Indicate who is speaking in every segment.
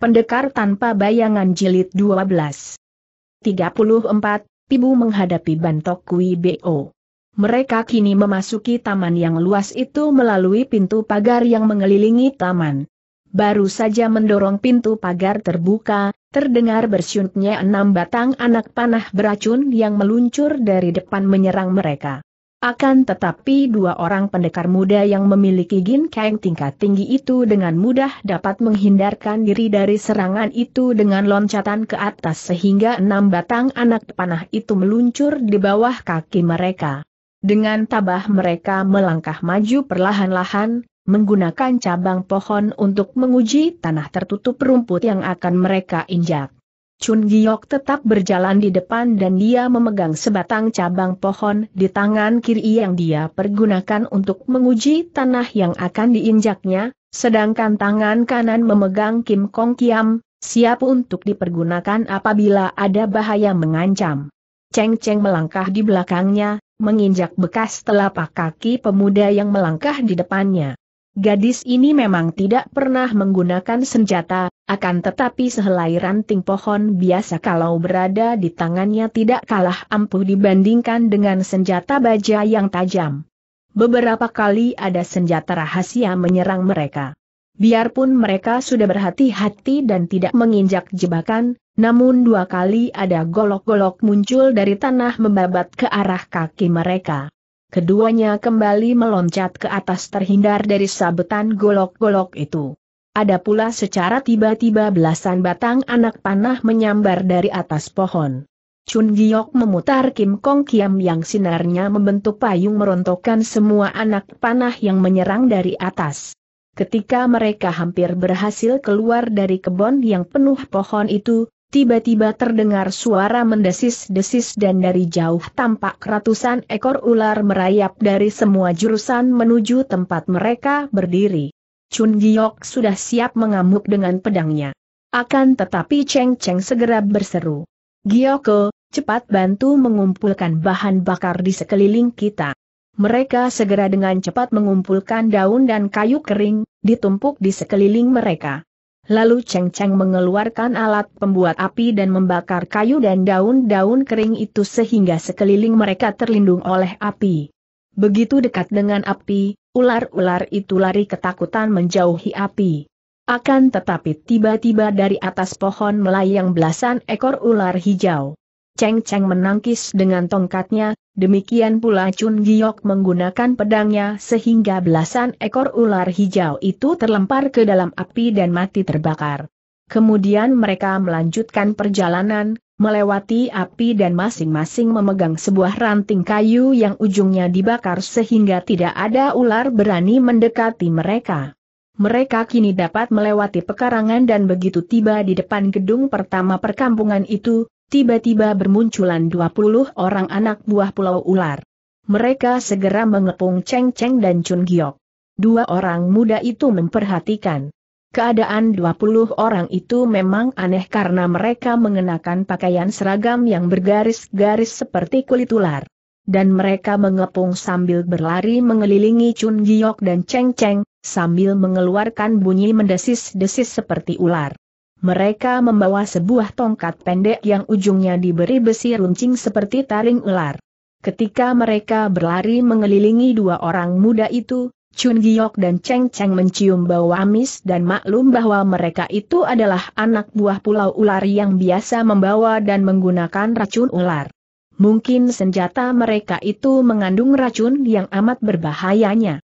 Speaker 1: Pendekar tanpa bayangan jilid 12. 34. Pibu menghadapi Bantok Kui Bo. Mereka kini memasuki taman yang luas itu melalui pintu pagar yang mengelilingi taman. Baru saja mendorong pintu pagar terbuka, terdengar bersyuntnya enam batang anak panah beracun yang meluncur dari depan menyerang mereka. Akan tetapi dua orang pendekar muda yang memiliki ginkeng tingkat tinggi itu dengan mudah dapat menghindarkan diri dari serangan itu dengan loncatan ke atas sehingga enam batang anak panah itu meluncur di bawah kaki mereka. Dengan tabah mereka melangkah maju perlahan-lahan, menggunakan cabang pohon untuk menguji tanah tertutup rumput yang akan mereka injak. Chun Giok tetap berjalan di depan dan dia memegang sebatang cabang pohon di tangan kiri yang dia pergunakan untuk menguji tanah yang akan diinjaknya, sedangkan tangan kanan memegang Kim Kong Kiam, siap untuk dipergunakan apabila ada bahaya mengancam. Cheng Cheng melangkah di belakangnya, menginjak bekas telapak kaki pemuda yang melangkah di depannya. Gadis ini memang tidak pernah menggunakan senjata, akan tetapi sehelai ranting pohon biasa kalau berada di tangannya tidak kalah ampuh dibandingkan dengan senjata baja yang tajam. Beberapa kali ada senjata rahasia menyerang mereka. Biarpun mereka sudah berhati-hati dan tidak menginjak jebakan, namun dua kali ada golok-golok muncul dari tanah membabat ke arah kaki mereka keduanya kembali meloncat ke atas terhindar dari sabetan golok-golok itu. Ada pula secara tiba-tiba belasan batang anak panah menyambar dari atas pohon. Chun Giok memutar Kim Kong Kiam yang sinarnya membentuk payung merontokkan semua anak panah yang menyerang dari atas. Ketika mereka hampir berhasil keluar dari kebun yang penuh pohon itu, tiba-tiba terdengar suara mendesis-desis dan dari jauh tampak ratusan ekor ular merayap dari semua jurusan menuju tempat mereka berdiri. Chun Giok sudah siap mengamuk dengan pedangnya. Akan tetapi Cheng Cheng segera berseru. Gioko, cepat bantu mengumpulkan bahan bakar di sekeliling kita. Mereka segera dengan cepat mengumpulkan daun dan kayu kering, ditumpuk di sekeliling mereka. Lalu Cheng Cheng mengeluarkan alat pembuat api dan membakar kayu dan daun-daun kering itu sehingga sekeliling mereka terlindung oleh api. Begitu dekat dengan api, ular-ular itu lari ketakutan menjauhi api. Akan tetapi tiba-tiba dari atas pohon melayang belasan ekor ular hijau. Cheng Cheng menangkis dengan tongkatnya, demikian pula Chun Giok menggunakan pedangnya sehingga belasan ekor ular hijau itu terlempar ke dalam api dan mati terbakar. Kemudian mereka melanjutkan perjalanan, melewati api dan masing-masing memegang sebuah ranting kayu yang ujungnya dibakar sehingga tidak ada ular berani mendekati mereka. Mereka kini dapat melewati pekarangan dan begitu tiba di depan gedung pertama perkampungan itu, tiba-tiba bermunculan 20 orang anak buah pulau ular. Mereka segera mengepung Cheng Cheng dan Chun Giok. Dua orang muda itu memperhatikan. Keadaan 20 orang itu memang aneh karena mereka mengenakan pakaian seragam yang bergaris-garis seperti kulit ular. Dan mereka mengepung sambil berlari mengelilingi Chun Giok dan Cheng Cheng, sambil mengeluarkan bunyi mendesis-desis seperti ular. Mereka membawa sebuah tongkat pendek yang ujungnya diberi besi runcing seperti taring ular. Ketika mereka berlari mengelilingi dua orang muda itu, Chun Giok dan Cheng Cheng mencium bau amis dan maklum bahwa mereka itu adalah anak buah pulau ular yang biasa membawa dan menggunakan racun ular. Mungkin senjata mereka itu mengandung racun yang amat berbahayanya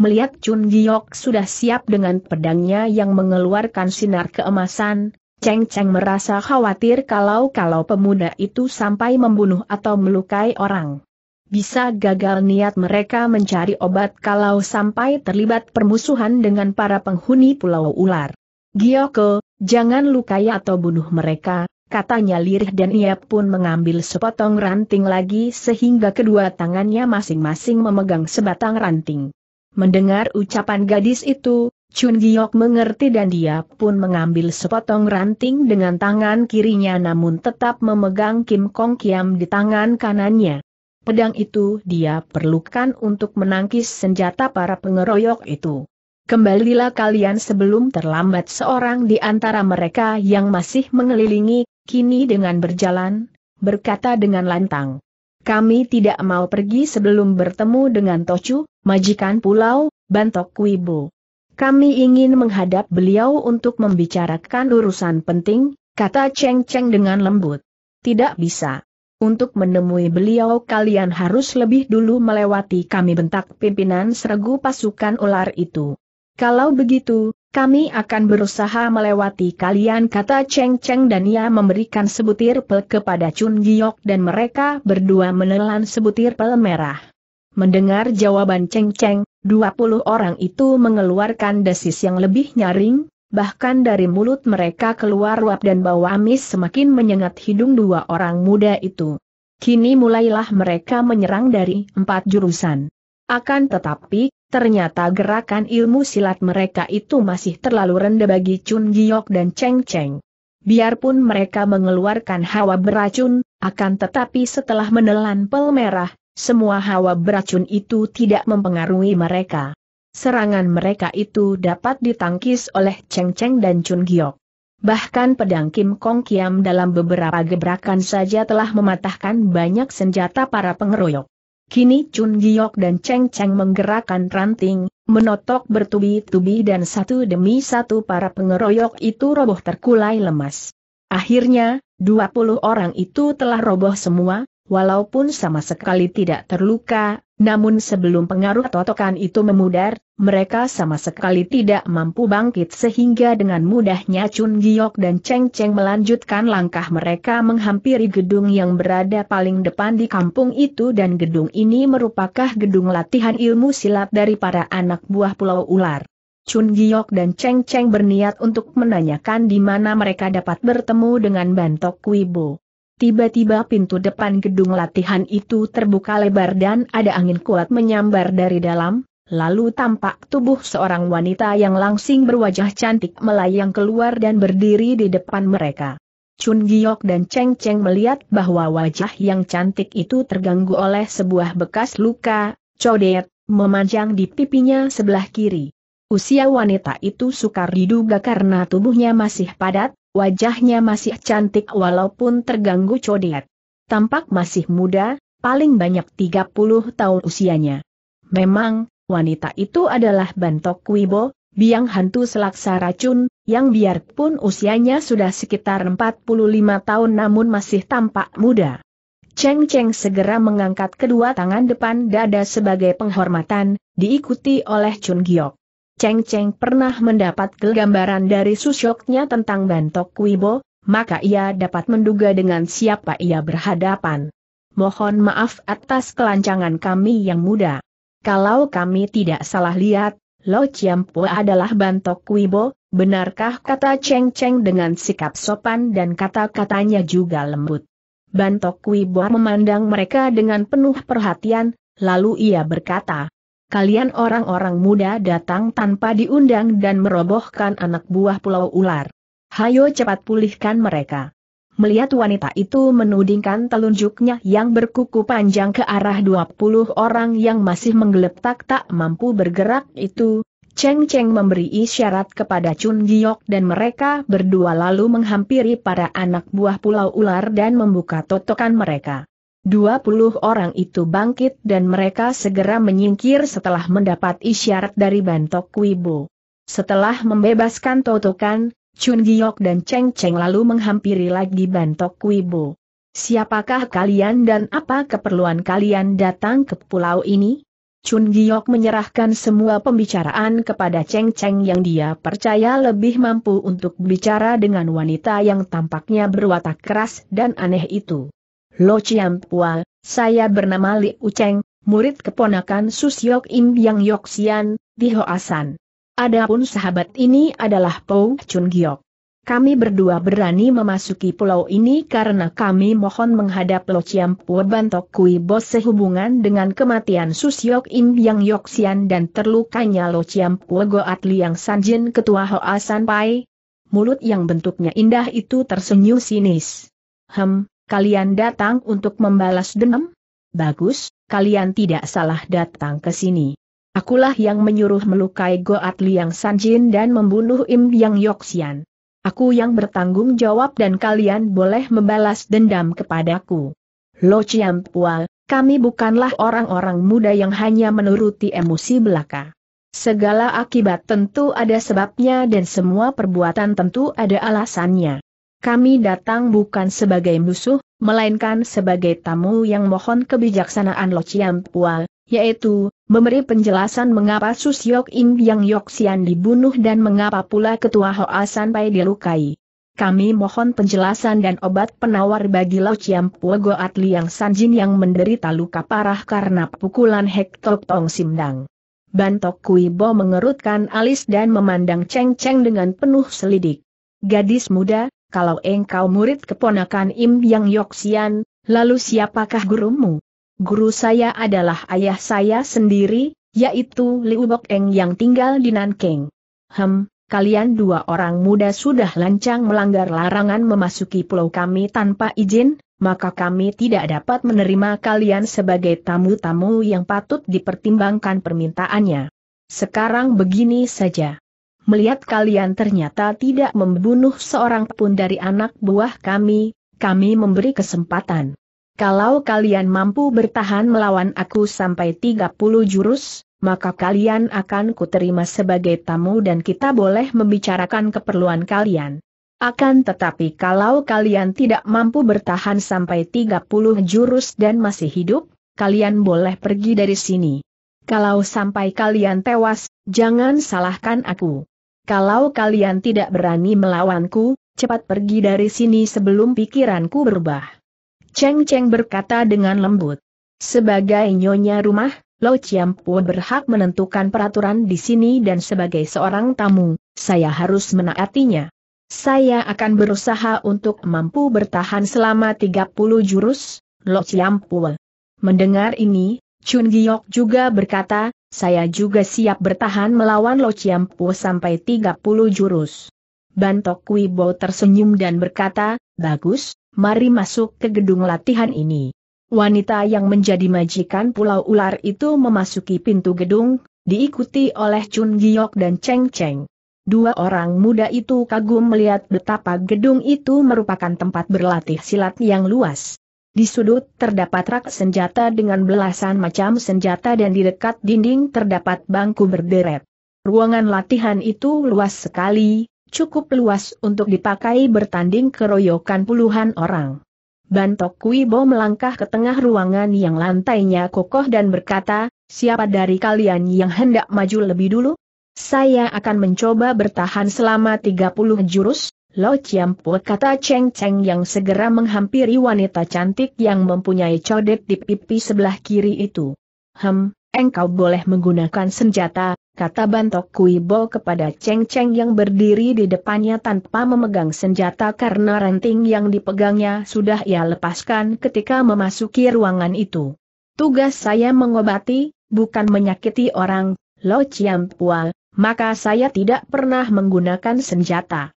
Speaker 1: melihat Chun Giok sudah siap dengan pedangnya yang mengeluarkan sinar keemasan, Cheng Cheng merasa khawatir kalau-kalau pemuda itu sampai membunuh atau melukai orang. Bisa gagal niat mereka mencari obat kalau sampai terlibat permusuhan dengan para penghuni Pulau Ular. Gioko, jangan lukai atau bunuh mereka, katanya lirih dan ia pun mengambil sepotong ranting lagi sehingga kedua tangannya masing-masing memegang sebatang ranting. Mendengar ucapan gadis itu, Chun Giok mengerti dan dia pun mengambil sepotong ranting dengan tangan kirinya namun tetap memegang Kim Kong Kiam di tangan kanannya. Pedang itu dia perlukan untuk menangkis senjata para pengeroyok itu. Kembalilah kalian sebelum terlambat seorang di antara mereka yang masih mengelilingi, kini dengan berjalan, berkata dengan lantang. Kami tidak mau pergi sebelum bertemu dengan Tochu, majikan pulau, Bantok Wibu. Kami ingin menghadap beliau untuk membicarakan urusan penting, kata Cheng Cheng dengan lembut. Tidak bisa. Untuk menemui beliau kalian harus lebih dulu melewati kami bentak pimpinan seregu pasukan ular itu. Kalau begitu, kami akan berusaha melewati kalian kata Cheng Cheng dan ia memberikan sebutir pel kepada Chun Giok dan mereka berdua menelan sebutir pel merah. Mendengar jawaban Cheng Cheng, 20 orang itu mengeluarkan desis yang lebih nyaring, bahkan dari mulut mereka keluar uap dan bau amis semakin menyengat hidung dua orang muda itu. Kini mulailah mereka menyerang dari empat jurusan. Akan tetapi, ternyata gerakan ilmu silat mereka itu masih terlalu rendah bagi Chun Giok dan Cheng Cheng. Biarpun mereka mengeluarkan hawa beracun, akan tetapi setelah menelan pel merah, semua hawa beracun itu tidak mempengaruhi mereka. Serangan mereka itu dapat ditangkis oleh Cheng Cheng dan Chun Giok. Bahkan pedang Kim Kong Kiam dalam beberapa gebrakan saja telah mematahkan banyak senjata para pengeroyok. Kini Chun Giok dan Cheng Cheng menggerakkan ranting, menotok bertubi-tubi dan satu demi satu para pengeroyok itu roboh terkulai lemas. Akhirnya, 20 orang itu telah roboh semua, walaupun sama sekali tidak terluka, namun sebelum pengaruh totokan itu memudar, mereka sama sekali tidak mampu bangkit sehingga dengan mudahnya Chun Giok dan Cheng Cheng melanjutkan langkah mereka menghampiri gedung yang berada paling depan di kampung itu dan gedung ini merupakan gedung latihan ilmu silat dari para anak buah pulau ular. Chun Giok dan Cheng Cheng berniat untuk menanyakan di mana mereka dapat bertemu dengan Bantok Wibo. Tiba-tiba pintu depan gedung latihan itu terbuka lebar dan ada angin kuat menyambar dari dalam, lalu tampak tubuh seorang wanita yang langsing berwajah cantik melayang keluar dan berdiri di depan mereka. Chun Giok dan Cheng Cheng melihat bahwa wajah yang cantik itu terganggu oleh sebuah bekas luka, codet, memanjang di pipinya sebelah kiri. Usia wanita itu sukar diduga karena tubuhnya masih padat, wajahnya masih cantik walaupun terganggu codet. Tampak masih muda, paling banyak 30 tahun usianya. Memang, wanita itu adalah Bantok Wibo, biang hantu selaksa racun, yang biarpun usianya sudah sekitar 45 tahun namun masih tampak muda. Cheng Cheng segera mengangkat kedua tangan depan dada sebagai penghormatan, diikuti oleh Chun Giok. Cheng Cheng pernah mendapat gambaran dari susyoknya tentang Bantok Wibo, maka ia dapat menduga dengan siapa ia berhadapan. Mohon maaf atas kelancangan kami yang muda. Kalau kami tidak salah lihat, Lo Chiampo adalah Bantok Wibo, benarkah kata Cheng Cheng dengan sikap sopan dan kata-katanya juga lembut. Bantok Wibo memandang mereka dengan penuh perhatian, lalu ia berkata, kalian orang-orang muda datang tanpa diundang dan merobohkan anak buah pulau ular. Hayo cepat pulihkan mereka. Melihat wanita itu menudingkan telunjuknya yang berkuku panjang ke arah 20 orang yang masih menggeletak tak mampu bergerak itu, Cheng Cheng memberi isyarat kepada Chun Giok dan mereka berdua lalu menghampiri para anak buah pulau ular dan membuka totokan mereka. 20 orang itu bangkit dan mereka segera menyingkir setelah mendapat isyarat dari Bantok Kuibo. Setelah membebaskan Totokan, Chun Giok dan Cheng Cheng lalu menghampiri lagi Bantok Kuibo. Siapakah kalian dan apa keperluan kalian datang ke pulau ini? Chun Giok menyerahkan semua pembicaraan kepada Cheng Cheng yang dia percaya lebih mampu untuk bicara dengan wanita yang tampaknya berwatak keras dan aneh itu. Lo Chiam Pua, saya bernama Li Uceng, murid keponakan Susyok Im Yang Sian, di Hoasan. Adapun sahabat ini adalah Pou Chun Giok. Kami berdua berani memasuki pulau ini karena kami mohon menghadap Lo Chiam Pua Bantok Kui Bos sehubungan dengan kematian Susyok Im Yang Sian dan terlukanya Lo Chiam Pua Goat Liang Sanjin Ketua Hoasan Pai. Mulut yang bentuknya indah itu tersenyum sinis. Hem, kalian datang untuk membalas dendam? Bagus, kalian tidak salah datang ke sini. Akulah yang menyuruh melukai Goat Liang Sanjin dan membunuh Im Yang Yoxian. Aku yang bertanggung jawab dan kalian boleh membalas dendam kepadaku. Lo Chiam Pual, kami bukanlah orang-orang muda yang hanya menuruti emosi belaka. Segala akibat tentu ada sebabnya dan semua perbuatan tentu ada alasannya kami datang bukan sebagai musuh, melainkan sebagai tamu yang mohon kebijaksanaan Lo Chiam Pua, yaitu, memberi penjelasan mengapa Susyok In Yang Sian dibunuh dan mengapa pula Ketua Hoa Sanpai dilukai. Kami mohon penjelasan dan obat penawar bagi Lo Chiam Pua Goat Liang Sanjin yang menderita luka parah karena pukulan Hek Hektok Tong Simdang. Bantok Kui Bo mengerutkan alis dan memandang Cheng Cheng dengan penuh selidik. Gadis muda, kalau engkau murid keponakan Im Yang Yoksian, lalu siapakah gurumu? Guru saya adalah ayah saya sendiri, yaitu Liu Bok yang tinggal di Nanking. Hem, kalian dua orang muda sudah lancang melanggar larangan memasuki pulau kami tanpa izin, maka kami tidak dapat menerima kalian sebagai tamu-tamu yang patut dipertimbangkan permintaannya. Sekarang begini saja melihat kalian ternyata tidak membunuh seorang pun dari anak buah kami, kami memberi kesempatan. Kalau kalian mampu bertahan melawan aku sampai 30 jurus, maka kalian akan kuterima sebagai tamu dan kita boleh membicarakan keperluan kalian. Akan tetapi kalau kalian tidak mampu bertahan sampai 30 jurus dan masih hidup, kalian boleh pergi dari sini. Kalau sampai kalian tewas, jangan salahkan aku kalau kalian tidak berani melawanku, cepat pergi dari sini sebelum pikiranku berubah. Cheng Cheng berkata dengan lembut. Sebagai nyonya rumah, Lo Chiampu berhak menentukan peraturan di sini dan sebagai seorang tamu, saya harus menaatinya. Saya akan berusaha untuk mampu bertahan selama 30 jurus, Lo Chiampu. Mendengar ini, Chun Giok juga berkata, saya juga siap bertahan melawan Lo Chiampu sampai 30 jurus. Bantok Wibo tersenyum dan berkata, Bagus, mari masuk ke gedung latihan ini. Wanita yang menjadi majikan Pulau Ular itu memasuki pintu gedung, diikuti oleh Chun Giok dan Cheng Cheng. Dua orang muda itu kagum melihat betapa gedung itu merupakan tempat berlatih silat yang luas. Di sudut terdapat rak senjata dengan belasan macam senjata dan di dekat dinding terdapat bangku berderet. Ruangan latihan itu luas sekali, cukup luas untuk dipakai bertanding keroyokan puluhan orang. Bantok Kui Kuibo melangkah ke tengah ruangan yang lantainya kokoh dan berkata, siapa dari kalian yang hendak maju lebih dulu? Saya akan mencoba bertahan selama 30 jurus, Lo Chiampo kata Cheng Cheng yang segera menghampiri wanita cantik yang mempunyai codet di pipi sebelah kiri itu. Hem, engkau boleh menggunakan senjata, kata Bantok Kui Bo kepada Cheng Cheng yang berdiri di depannya tanpa memegang senjata karena ranting yang dipegangnya sudah ia lepaskan ketika memasuki ruangan itu. Tugas saya mengobati, bukan menyakiti orang, Lo Chiampual, maka saya tidak pernah menggunakan senjata.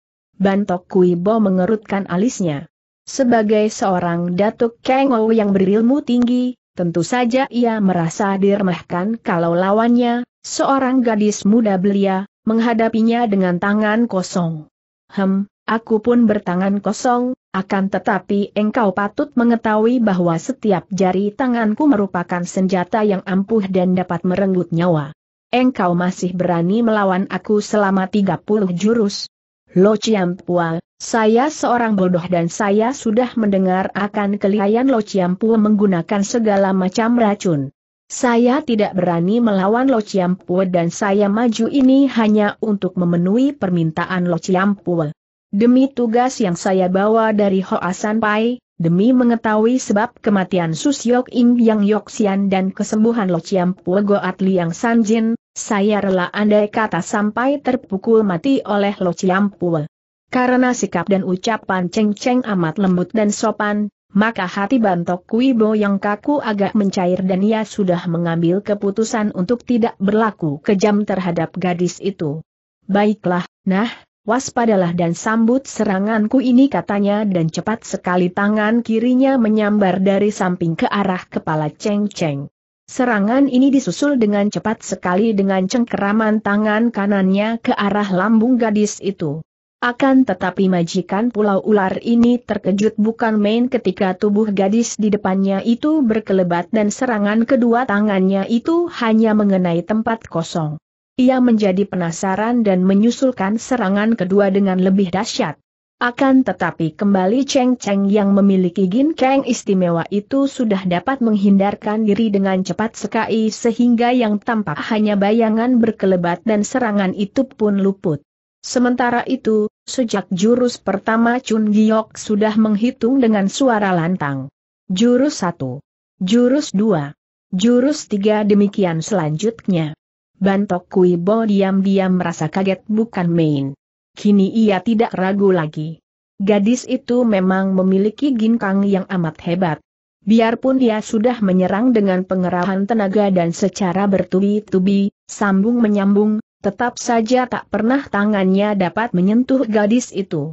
Speaker 1: Bantok Bo mengerutkan alisnya. Sebagai seorang Datuk Kengo yang berilmu tinggi, tentu saja ia merasa diremehkan kalau lawannya, seorang gadis muda belia, menghadapinya dengan tangan kosong. Hem, aku pun bertangan kosong, akan tetapi engkau patut mengetahui bahwa setiap jari tanganku merupakan senjata yang ampuh dan dapat merenggut nyawa. Engkau masih berani melawan aku selama 30 jurus, Lo Chiampua, saya seorang bodoh dan saya sudah mendengar akan kelihayan Lo Chiampua menggunakan segala macam racun. Saya tidak berani melawan Lo Chiampua dan saya maju ini hanya untuk memenuhi permintaan Lo Chiampua. Demi tugas yang saya bawa dari Hoasan Pai, demi mengetahui sebab kematian Susyok Im Yang Yoksian dan kesembuhan Lo Chiampua Goat Liang Sanjin, saya rela andai kata sampai terpukul mati oleh Lo Ciampul. Karena sikap dan ucapan Ceng Ceng amat lembut dan sopan, maka hati Bantok Kuibo yang kaku agak mencair dan ia sudah mengambil keputusan untuk tidak berlaku kejam terhadap gadis itu. Baiklah, nah, waspadalah dan sambut seranganku ini katanya dan cepat sekali tangan kirinya menyambar dari samping ke arah kepala Ceng Ceng. Serangan ini disusul dengan cepat sekali dengan cengkeraman tangan kanannya ke arah lambung gadis itu. Akan tetapi majikan pulau ular ini terkejut bukan main ketika tubuh gadis di depannya itu berkelebat dan serangan kedua tangannya itu hanya mengenai tempat kosong. Ia menjadi penasaran dan menyusulkan serangan kedua dengan lebih dahsyat. Akan tetapi kembali Cheng Cheng yang memiliki gin ginkeng istimewa itu sudah dapat menghindarkan diri dengan cepat sekali sehingga yang tampak hanya bayangan berkelebat dan serangan itu pun luput. Sementara itu, sejak jurus pertama Chun Giok sudah menghitung dengan suara lantang. Jurus 1. Jurus 2. Jurus 3 demikian selanjutnya. Bantok Kui Bo diam-diam merasa kaget bukan main. Kini ia tidak ragu lagi. Gadis itu memang memiliki ginkang yang amat hebat. Biarpun dia sudah menyerang dengan pengerahan tenaga dan secara bertubi-tubi, sambung menyambung, tetap saja tak pernah tangannya dapat menyentuh gadis itu.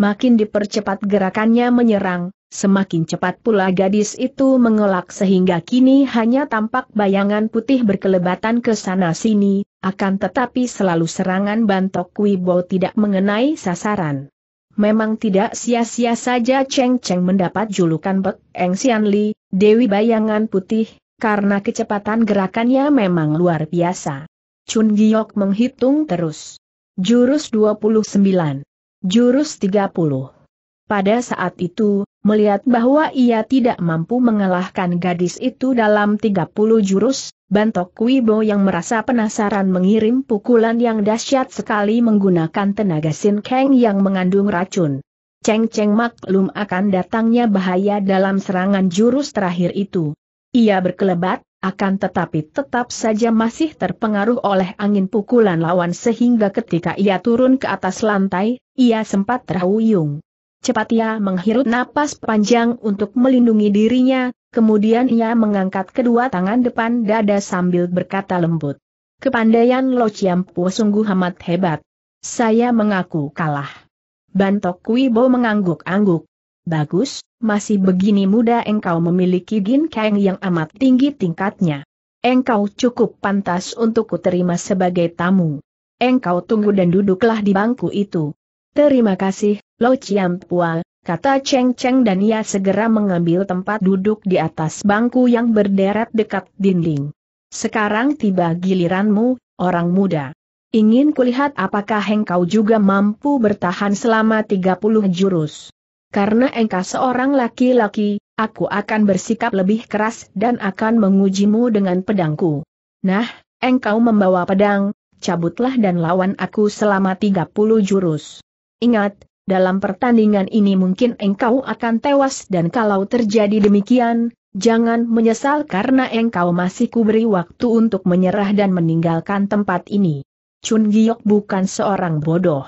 Speaker 1: Makin dipercepat gerakannya menyerang, Semakin cepat pula gadis itu mengelak sehingga kini hanya tampak bayangan putih berkelebatan ke sana-sini, akan tetapi selalu serangan bantok Wibo tidak mengenai sasaran. Memang tidak sia-sia saja Cheng Cheng mendapat julukan Pek Eng Sian Li, Dewi Bayangan Putih, karena kecepatan gerakannya memang luar biasa. Chun Giok menghitung terus. Jurus 29. Jurus 30. Pada saat itu, Melihat bahwa ia tidak mampu mengalahkan gadis itu dalam 30 jurus, Bantok Wibo yang merasa penasaran mengirim pukulan yang dahsyat sekali menggunakan tenaga Sin Kang yang mengandung racun. Cheng Cheng maklum akan datangnya bahaya dalam serangan jurus terakhir itu. Ia berkelebat, akan tetapi tetap saja masih terpengaruh oleh angin pukulan lawan sehingga ketika ia turun ke atas lantai, ia sempat terhuyung. Cepat ia menghirup napas panjang untuk melindungi dirinya, kemudian ia mengangkat kedua tangan depan dada sambil berkata lembut. Kepandaian Lo Chiampu sungguh amat hebat. Saya mengaku kalah. Bantok Bo mengangguk-angguk. Bagus, masih begini muda engkau memiliki ginkeng yang amat tinggi tingkatnya. Engkau cukup pantas untuk kuterima sebagai tamu. Engkau tunggu dan duduklah di bangku itu. Terima kasih, Lo Chiam Pual, kata Cheng Cheng dan ia segera mengambil tempat duduk di atas bangku yang berderet dekat dinding. Sekarang tiba giliranmu, orang muda. Ingin kulihat apakah engkau juga mampu bertahan selama 30 jurus. Karena engkau seorang laki-laki, aku akan bersikap lebih keras dan akan mengujimu dengan pedangku. Nah, engkau membawa pedang, cabutlah dan lawan aku selama 30 jurus. Ingat, dalam pertandingan ini mungkin engkau akan tewas dan kalau terjadi demikian, jangan menyesal karena engkau masih kuberi waktu untuk menyerah dan meninggalkan tempat ini. Chun Giok bukan seorang bodoh.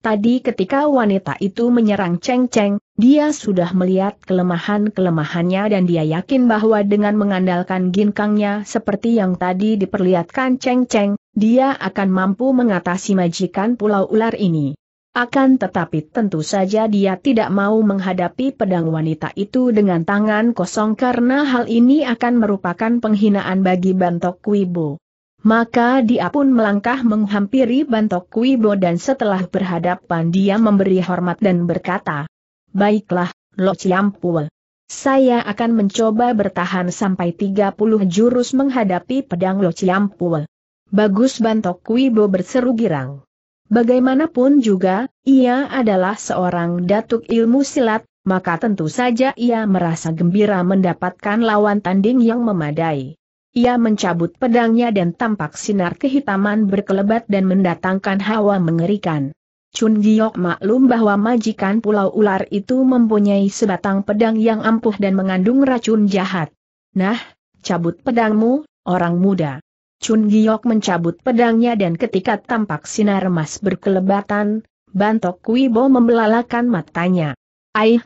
Speaker 1: Tadi ketika wanita itu menyerang Cheng Cheng, dia sudah melihat kelemahan-kelemahannya dan dia yakin bahwa dengan mengandalkan ginkangnya seperti yang tadi diperlihatkan Cheng Cheng, dia akan mampu mengatasi majikan pulau ular ini. Akan tetapi tentu saja dia tidak mau menghadapi pedang wanita itu dengan tangan kosong karena hal ini akan merupakan penghinaan bagi Bantok Kuibo. Maka dia pun melangkah menghampiri Bantok Kuibo dan setelah berhadapan dia memberi hormat dan berkata, Baiklah, Lo Ciampul. Saya akan mencoba bertahan sampai 30 jurus menghadapi pedang Lo Ciampul. Bagus Bantok Kuibo berseru girang. Bagaimanapun juga, ia adalah seorang datuk ilmu silat, maka tentu saja ia merasa gembira mendapatkan lawan tanding yang memadai. Ia mencabut pedangnya dan tampak sinar kehitaman berkelebat dan mendatangkan hawa mengerikan. Chun Giok maklum bahwa majikan pulau ular itu mempunyai sebatang pedang yang ampuh dan mengandung racun jahat. Nah, cabut pedangmu, orang muda. Chun Giok mencabut pedangnya dan ketika tampak sinar emas berkelebatan, Bantok Kui Bo membelalakan matanya. Aih,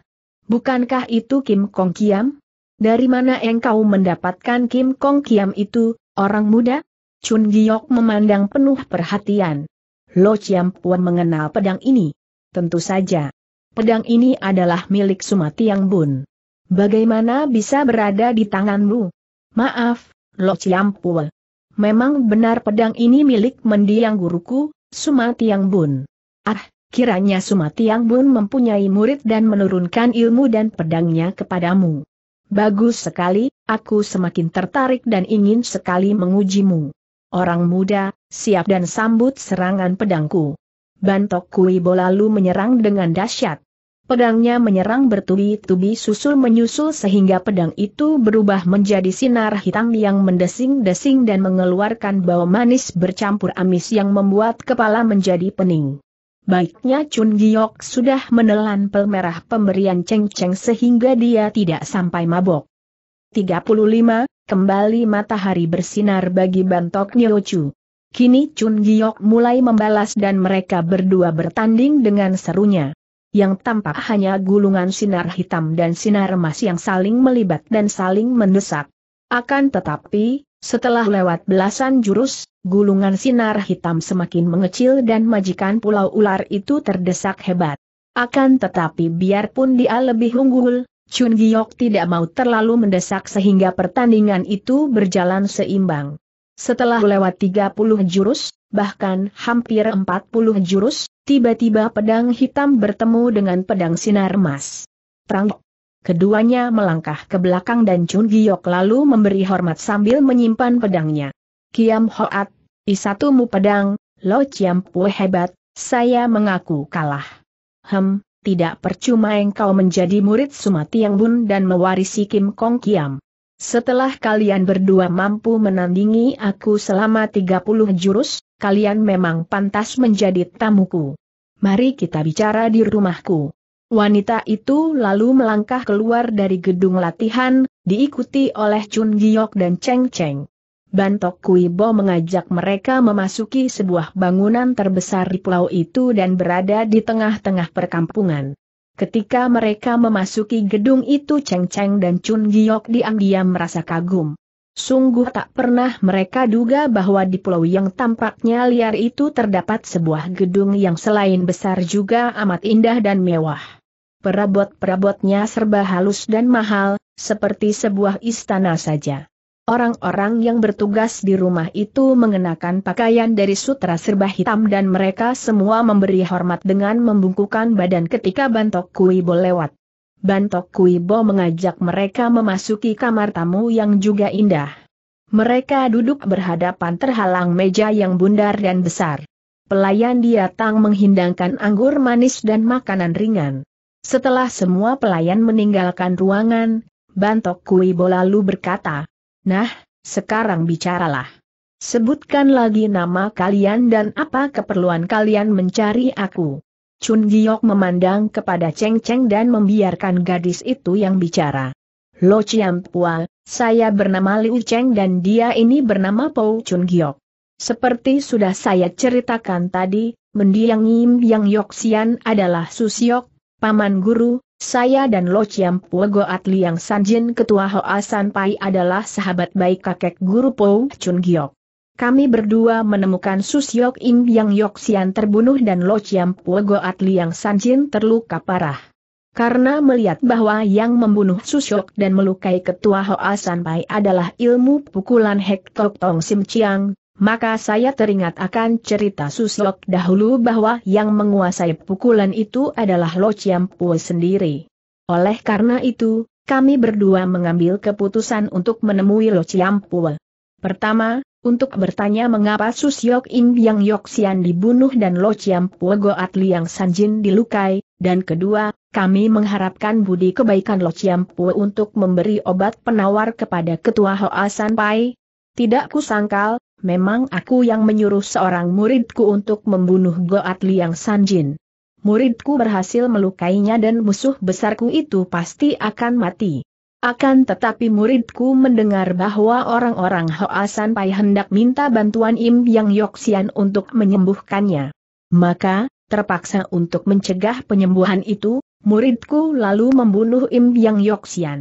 Speaker 1: bukankah itu Kim Kong Kiam? Dari mana engkau mendapatkan Kim Kong Kiam itu, orang muda? Chun Giok memandang penuh perhatian. Lo Chiam Puan mengenal pedang ini. Tentu saja. Pedang ini adalah milik Yang Bun. Bagaimana bisa berada di tanganmu? Maaf, Lo Chiam Puan memang benar pedang ini milik mendiang guruku, Sumatiang Bun. Ah, kiranya Sumatiang Bun mempunyai murid dan menurunkan ilmu dan pedangnya kepadamu. Bagus sekali, aku semakin tertarik dan ingin sekali mengujimu. Orang muda, siap dan sambut serangan pedangku. Bantok Kui bolalu menyerang dengan dahsyat. Pedangnya menyerang bertubi-tubi susul menyusul sehingga pedang itu berubah menjadi sinar hitam yang mendesing-desing dan mengeluarkan bau manis bercampur amis yang membuat kepala menjadi pening. Baiknya Chun Giok sudah menelan pemerah pemberian Cheng Cheng sehingga dia tidak sampai mabok. 35. Kembali matahari bersinar bagi bantok Chu. Kini Chun Giok mulai membalas dan mereka berdua bertanding dengan serunya yang tampak hanya gulungan sinar hitam dan sinar emas yang saling melibat dan saling mendesak. Akan tetapi, setelah lewat belasan jurus, gulungan sinar hitam semakin mengecil dan majikan pulau ular itu terdesak hebat. Akan tetapi biarpun dia lebih unggul, Chun Giok tidak mau terlalu mendesak sehingga pertandingan itu berjalan seimbang. Setelah lewat 30 jurus, bahkan hampir 40 jurus, tiba-tiba pedang hitam bertemu dengan pedang sinar emas. Terang. Keduanya melangkah ke belakang dan Chun Giok lalu memberi hormat sambil menyimpan pedangnya. Kiam Hoat, isatumu pedang, Lo Chiam Pue hebat, saya mengaku kalah. Hem, tidak percuma engkau menjadi murid Yang Bun dan mewarisi Kim Kong Kiam. Setelah kalian berdua mampu menandingi aku selama 30 jurus, kalian memang pantas menjadi tamuku. Mari kita bicara di rumahku. Wanita itu lalu melangkah keluar dari gedung latihan, diikuti oleh Chun Giok dan Cheng Cheng. Bantok Kui Kuibo mengajak mereka memasuki sebuah bangunan terbesar di pulau itu dan berada di tengah-tengah perkampungan. Ketika mereka memasuki gedung itu Cheng Cheng dan Chun Giok diam-diam merasa kagum. Sungguh tak pernah mereka duga bahwa di pulau yang tampaknya liar itu terdapat sebuah gedung yang selain besar juga amat indah dan mewah. Perabot-perabotnya serba halus dan mahal, seperti sebuah istana saja. Orang-orang yang bertugas di rumah itu mengenakan pakaian dari sutra serba hitam dan mereka semua memberi hormat dengan membungkukan badan ketika bantok kui lewat. Bantok Kui Bo mengajak mereka memasuki kamar tamu yang juga indah. Mereka duduk berhadapan terhalang meja yang bundar dan besar. Pelayan datang menghidangkan anggur manis dan makanan ringan. Setelah semua pelayan meninggalkan ruangan, Bantok Kui Bo lalu berkata, Nah, sekarang bicaralah. Sebutkan lagi nama kalian dan apa keperluan kalian mencari aku. Chun Giok memandang kepada Cheng Cheng dan membiarkan gadis itu yang bicara. Lo Chiam Pua, saya bernama Liu Cheng dan dia ini bernama Pou Chun Giok. Seperti sudah saya ceritakan tadi, mendiang Yim Yang Sian adalah Susiok, paman guru, saya dan Lo Chiam Pua Goat Liang Sanjin ketua Hoa Pai adalah sahabat baik kakek guru Pou Chun Giok kami berdua menemukan Susyok Im yang Sian terbunuh dan Lo Chiam Goat Liang Sanjin terluka parah. Karena melihat bahwa yang membunuh Susyok dan melukai ketua Hoa Sanpai adalah ilmu pukulan Hek Tok Tong Sim Chiang, maka saya teringat akan cerita Susyok dahulu bahwa yang menguasai pukulan itu adalah Lo Chiam sendiri. Oleh karena itu, kami berdua mengambil keputusan untuk menemui Lo Chiam Pertama, untuk bertanya mengapa Susyok In Yang Sian dibunuh dan Lo Chiam At Liang Sanjin dilukai, dan kedua, kami mengharapkan budi kebaikan Lo Chiam untuk memberi obat penawar kepada Ketua Hoa San Pai. Tidak kusangkal, memang aku yang menyuruh seorang muridku untuk membunuh Goat Liang Sanjin. Muridku berhasil melukainya dan musuh besarku itu pasti akan mati. Akan tetapi muridku mendengar bahwa orang-orang Hoasan Pai hendak minta bantuan Im Yang Yoxian untuk menyembuhkannya. Maka, terpaksa untuk mencegah penyembuhan itu, muridku lalu membunuh Im Yang Yoxian.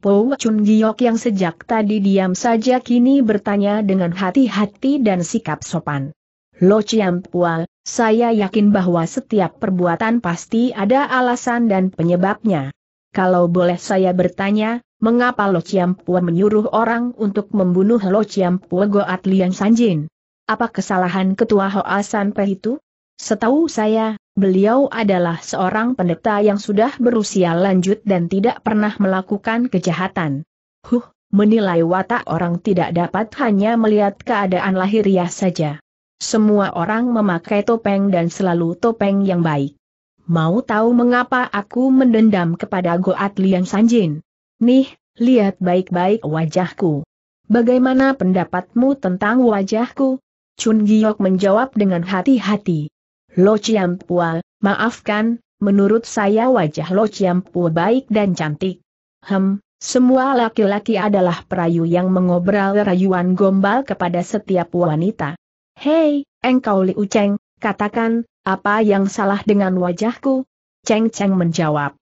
Speaker 1: Po Chun Giok yang sejak tadi diam saja kini bertanya dengan hati-hati dan sikap sopan. Lo Chiam Pua, saya yakin bahwa setiap perbuatan pasti ada alasan dan penyebabnya. Kalau boleh saya bertanya, Mengapa Lo Pua menyuruh orang untuk membunuh Lo Pua Goat Lian Sanjin? Apa kesalahan ketua Hoa Sanpe itu? Setahu saya, beliau adalah seorang pendeta yang sudah berusia lanjut dan tidak pernah melakukan kejahatan. Huh, menilai watak orang tidak dapat hanya melihat keadaan lahiriah saja. Semua orang memakai topeng dan selalu topeng yang baik. Mau tahu mengapa aku mendendam kepada Goat Lian Sanjin? Nih, lihat baik-baik wajahku. Bagaimana pendapatmu tentang wajahku? Chun Giok menjawab dengan hati-hati. Lo Chiam maafkan, menurut saya wajah Lo Chiam baik dan cantik. Hem, semua laki-laki adalah perayu yang mengobral rayuan gombal kepada setiap wanita. Hei, engkau Liu Cheng, katakan, apa yang salah dengan wajahku? Cheng Cheng menjawab.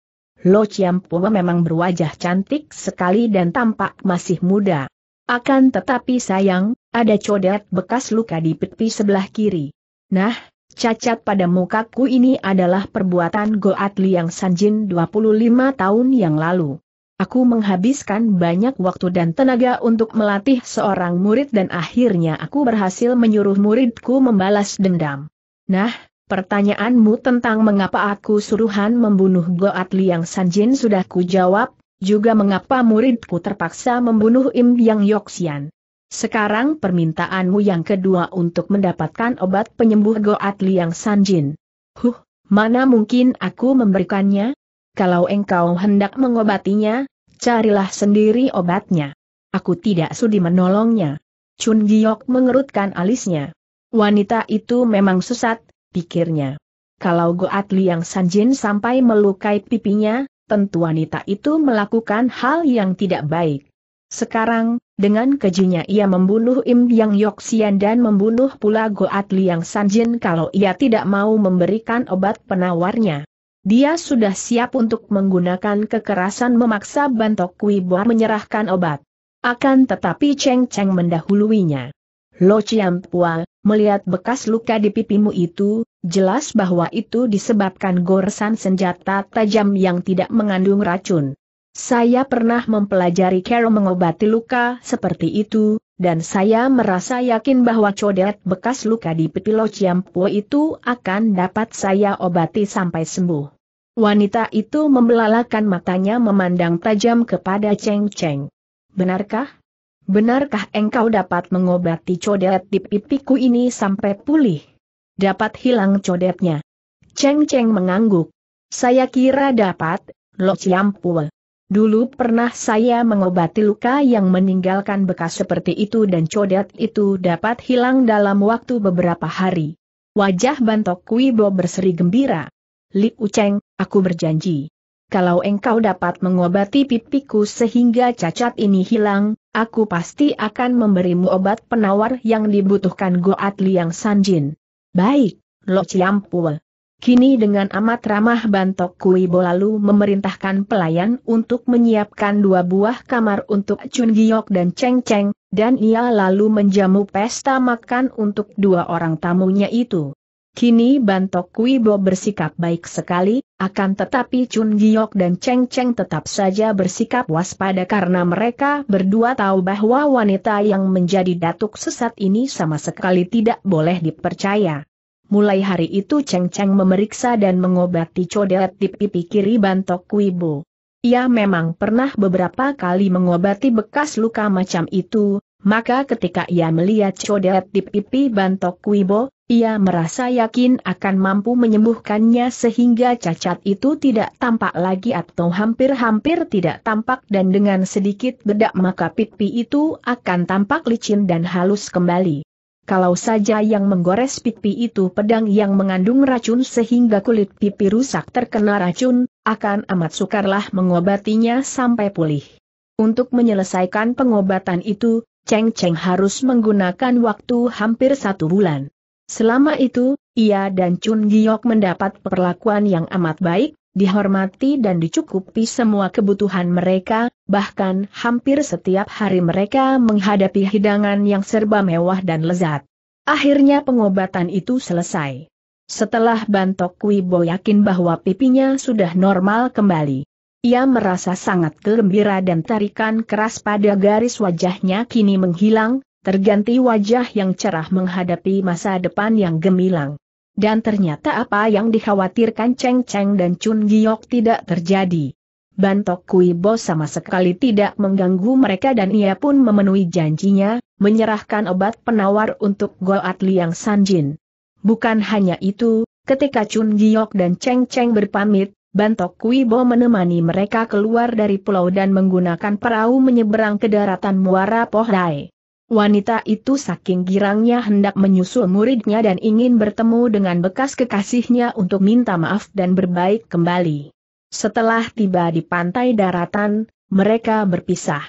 Speaker 1: Lo Chiampua memang berwajah cantik sekali dan tampak masih muda. Akan tetapi sayang, ada codet bekas luka di pipi sebelah kiri. Nah, cacat pada mukaku ini adalah perbuatan Goat Liang Sanjin 25 tahun yang lalu. Aku menghabiskan banyak waktu dan tenaga untuk melatih seorang murid dan akhirnya aku berhasil menyuruh muridku membalas dendam. Nah, Pertanyaanmu tentang mengapa aku suruhan membunuh Goat Liang Sanjin sudah kujawab, juga mengapa muridku terpaksa membunuh Im Yang Yoxian. Sekarang permintaanmu yang kedua untuk mendapatkan obat penyembuh Goat Liang Sanjin. Huh, mana mungkin aku memberikannya? Kalau engkau hendak mengobatinya, carilah sendiri obatnya. Aku tidak sudi menolongnya. Chun Giok mengerutkan alisnya. Wanita itu memang sesat, pikirnya. Kalau Goat Liang Sanjin sampai melukai pipinya, tentu wanita itu melakukan hal yang tidak baik. Sekarang, dengan kejunya ia membunuh Im Yang Yoxian dan membunuh pula Goat Liang Sanjin kalau ia tidak mau memberikan obat penawarnya. Dia sudah siap untuk menggunakan kekerasan memaksa Bantok Boa menyerahkan obat. Akan tetapi Cheng Cheng mendahuluinya. Lo Chiampua, melihat bekas luka di pipimu itu, jelas bahwa itu disebabkan goresan senjata tajam yang tidak mengandung racun. Saya pernah mempelajari cara mengobati luka seperti itu, dan saya merasa yakin bahwa codet bekas luka di pipi Lo Chiampua itu akan dapat saya obati sampai sembuh. Wanita itu membelalakan matanya memandang tajam kepada Cheng Cheng. Benarkah? Benarkah engkau dapat mengobati codet di pipiku ini sampai pulih? Dapat hilang codetnya. Cheng Cheng mengangguk. Saya kira dapat, Lo Ciampul. Dulu pernah saya mengobati luka yang meninggalkan bekas seperti itu dan codet itu dapat hilang dalam waktu beberapa hari. Wajah Bantok Kuibo berseri gembira. Li Ucheng, aku berjanji kalau engkau dapat mengobati pipiku sehingga cacat ini hilang, aku pasti akan memberimu obat penawar yang dibutuhkan Goat Liang Sanjin. Baik, Lo Ciampul. Kini dengan amat ramah Bantok Kuibo lalu memerintahkan pelayan untuk menyiapkan dua buah kamar untuk Chun Giok dan Cheng Cheng, dan ia lalu menjamu pesta makan untuk dua orang tamunya itu. Kini Bantok Wibo bersikap baik sekali, akan tetapi Chun Giok dan Cheng Cheng tetap saja bersikap waspada karena mereka berdua tahu bahwa wanita yang menjadi datuk sesat ini sama sekali tidak boleh dipercaya. Mulai hari itu Cheng Cheng memeriksa dan mengobati codet di pipi kiri Bantok Wibo. Ia memang pernah beberapa kali mengobati bekas luka macam itu, maka ketika ia melihat codet di pipi Bantok Wibo, ia merasa yakin akan mampu menyembuhkannya sehingga cacat itu tidak tampak lagi atau hampir-hampir tidak tampak dan dengan sedikit bedak maka pipi itu akan tampak licin dan halus kembali. Kalau saja yang menggores pipi itu pedang yang mengandung racun sehingga kulit pipi rusak terkena racun, akan amat sukarlah mengobatinya sampai pulih. Untuk menyelesaikan pengobatan itu, Cheng Cheng harus menggunakan waktu hampir satu bulan. Selama itu, ia dan Chun Giok mendapat perlakuan yang amat baik, dihormati dan dicukupi semua kebutuhan mereka, bahkan hampir setiap hari mereka menghadapi hidangan yang serba mewah dan lezat. Akhirnya pengobatan itu selesai. Setelah Bantok Wibo yakin bahwa pipinya sudah normal kembali. Ia merasa sangat gembira dan tarikan keras pada garis wajahnya kini menghilang, terganti wajah yang cerah menghadapi masa depan yang gemilang. Dan ternyata apa yang dikhawatirkan Cheng Cheng dan Chun Giok tidak terjadi. Bantok Kui Bo sama sekali tidak mengganggu mereka dan ia pun memenuhi janjinya, menyerahkan obat penawar untuk Goat Liang Sanjin. Bukan hanya itu, ketika Chun Giok dan Cheng Cheng berpamit, Bantok Kui Bo menemani mereka keluar dari pulau dan menggunakan perahu menyeberang ke daratan Muara Pohdai. Wanita itu saking girangnya hendak menyusul muridnya dan ingin bertemu dengan bekas kekasihnya untuk minta maaf dan berbaik kembali. Setelah tiba di pantai daratan, mereka berpisah.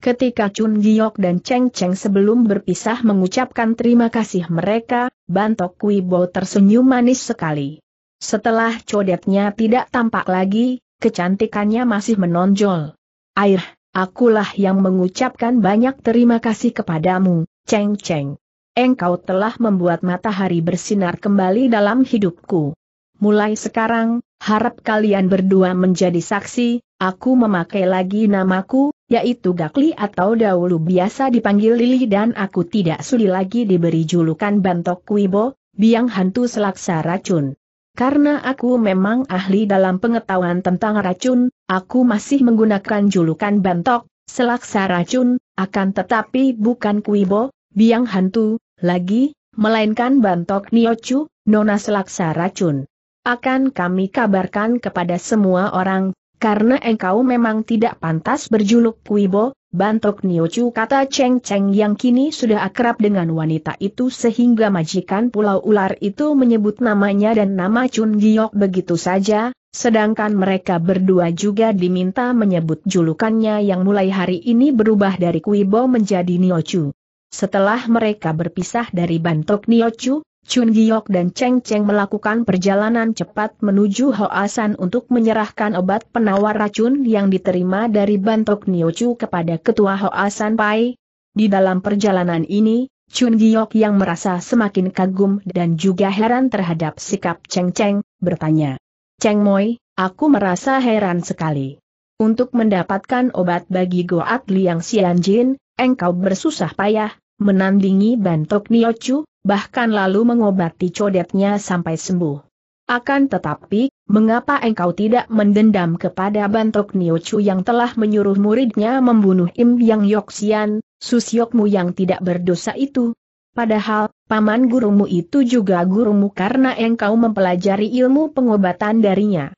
Speaker 1: Ketika Chun Giok dan Cheng Cheng sebelum berpisah mengucapkan terima kasih mereka, Bantok Wibo tersenyum manis sekali. Setelah codetnya tidak tampak lagi, kecantikannya masih menonjol. Air Akulah yang mengucapkan banyak terima kasih kepadamu, Cheng Cheng. Engkau telah membuat matahari bersinar kembali dalam hidupku. Mulai sekarang, harap kalian berdua menjadi saksi, aku memakai lagi namaku, yaitu Gakli atau dahulu biasa dipanggil Lili dan aku tidak sudi lagi diberi julukan Bantok Kuibo, biang hantu selaksa racun. Karena aku memang ahli dalam pengetahuan tentang racun, aku masih menggunakan julukan bantok, selaksa racun, akan tetapi bukan kuibo, biang hantu, lagi, melainkan bantok Niochu, nona selaksa racun. Akan kami kabarkan kepada semua orang, karena engkau memang tidak pantas berjuluk kuibo, Bantok Niochu kata Cheng Cheng yang kini sudah akrab dengan wanita itu sehingga majikan Pulau Ular itu menyebut namanya dan nama Chun Giok begitu saja, sedangkan mereka berdua juga diminta menyebut julukannya yang mulai hari ini berubah dari Kuibo menjadi Niochu. Setelah mereka berpisah dari Bantok Niochu, Chun Giok dan Cheng Cheng melakukan perjalanan cepat menuju Hoasan untuk menyerahkan obat penawar racun yang diterima dari Bantok Niochu kepada ketua Hoasan Pai. Di dalam perjalanan ini, Chun Giok yang merasa semakin kagum dan juga heran terhadap sikap Cheng Cheng, bertanya. Cheng Moi, aku merasa heran sekali. Untuk mendapatkan obat bagi Goat Liang Xianjin, engkau bersusah payah, menandingi Bantok Niochu, bahkan lalu mengobati codetnya sampai sembuh. Akan tetapi, mengapa engkau tidak mendendam kepada Bantok Niochu yang telah menyuruh muridnya membunuh Im Yang Yoxian, susyokmu yang tidak berdosa itu? Padahal, paman gurumu itu juga gurumu karena engkau mempelajari ilmu pengobatan darinya.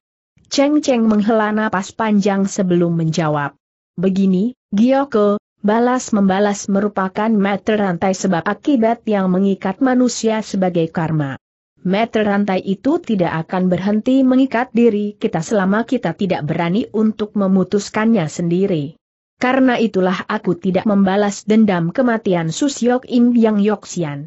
Speaker 1: Cheng Cheng menghela napas panjang sebelum menjawab. Begini, Gioko, Balas membalas merupakan meter rantai sebab akibat yang mengikat manusia sebagai karma. Meter rantai itu tidak akan berhenti mengikat diri kita selama kita tidak berani untuk memutuskannya sendiri. Karena itulah aku tidak membalas dendam kematian Susyok Im Yang Yoksian.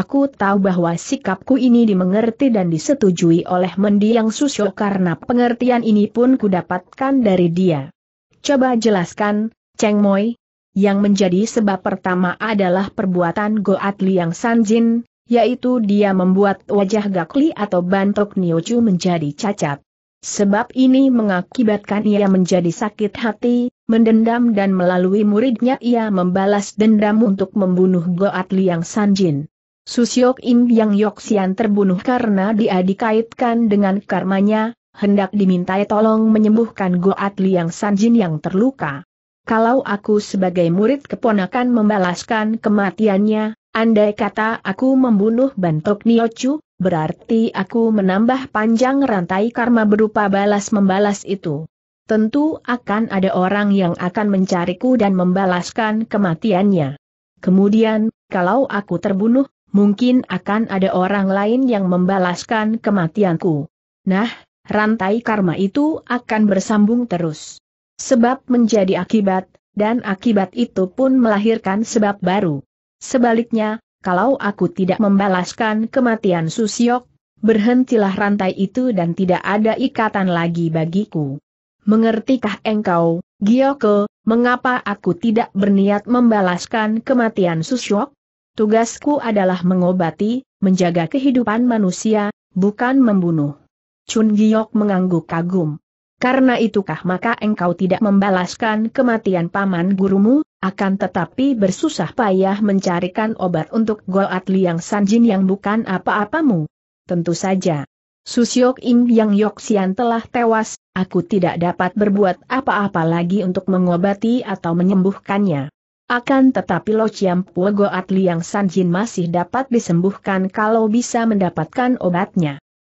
Speaker 1: Aku tahu bahwa sikapku ini dimengerti dan disetujui oleh mendiang Susyok karena pengertian ini pun kudapatkan dari dia. Coba jelaskan, Cheng Moi, yang menjadi sebab pertama adalah perbuatan Goat Liang Sanjin, yaitu dia membuat wajah Gakli atau Bantok Niochu menjadi cacat. Sebab ini mengakibatkan ia menjadi sakit hati, mendendam dan melalui muridnya ia membalas dendam untuk membunuh Goat Liang Sanjin. Susyok Im Yang Yoxian terbunuh karena dia dikaitkan dengan karmanya, hendak dimintai tolong menyembuhkan Goat Liang Sanjin yang terluka kalau aku sebagai murid keponakan membalaskan kematiannya, andai kata aku membunuh Bantok Niochu, berarti aku menambah panjang rantai karma berupa balas-membalas itu. Tentu akan ada orang yang akan mencariku dan membalaskan kematiannya. Kemudian, kalau aku terbunuh, mungkin akan ada orang lain yang membalaskan kematianku. Nah, rantai karma itu akan bersambung terus. Sebab menjadi akibat, dan akibat itu pun melahirkan sebab baru. Sebaliknya, kalau aku tidak membalaskan kematian Susiok, berhentilah rantai itu dan tidak ada ikatan lagi bagiku. Mengertikah engkau, Giyoko, mengapa aku tidak berniat membalaskan kematian Susiok? Tugasku adalah mengobati, menjaga kehidupan manusia, bukan membunuh. Chun Giok mengangguk kagum. Karena itukah maka engkau tidak membalaskan kematian paman gurumu, akan tetapi bersusah payah mencarikan obat untuk Goat Liang Sanjin yang bukan apa-apamu. Tentu saja. Susyok Im Yang Yoksian telah tewas, aku tidak dapat berbuat apa-apa lagi untuk mengobati atau menyembuhkannya. Akan tetapi Lo Chiam Pue Goat Liang Sanjin masih dapat disembuhkan kalau bisa mendapatkan obatnya.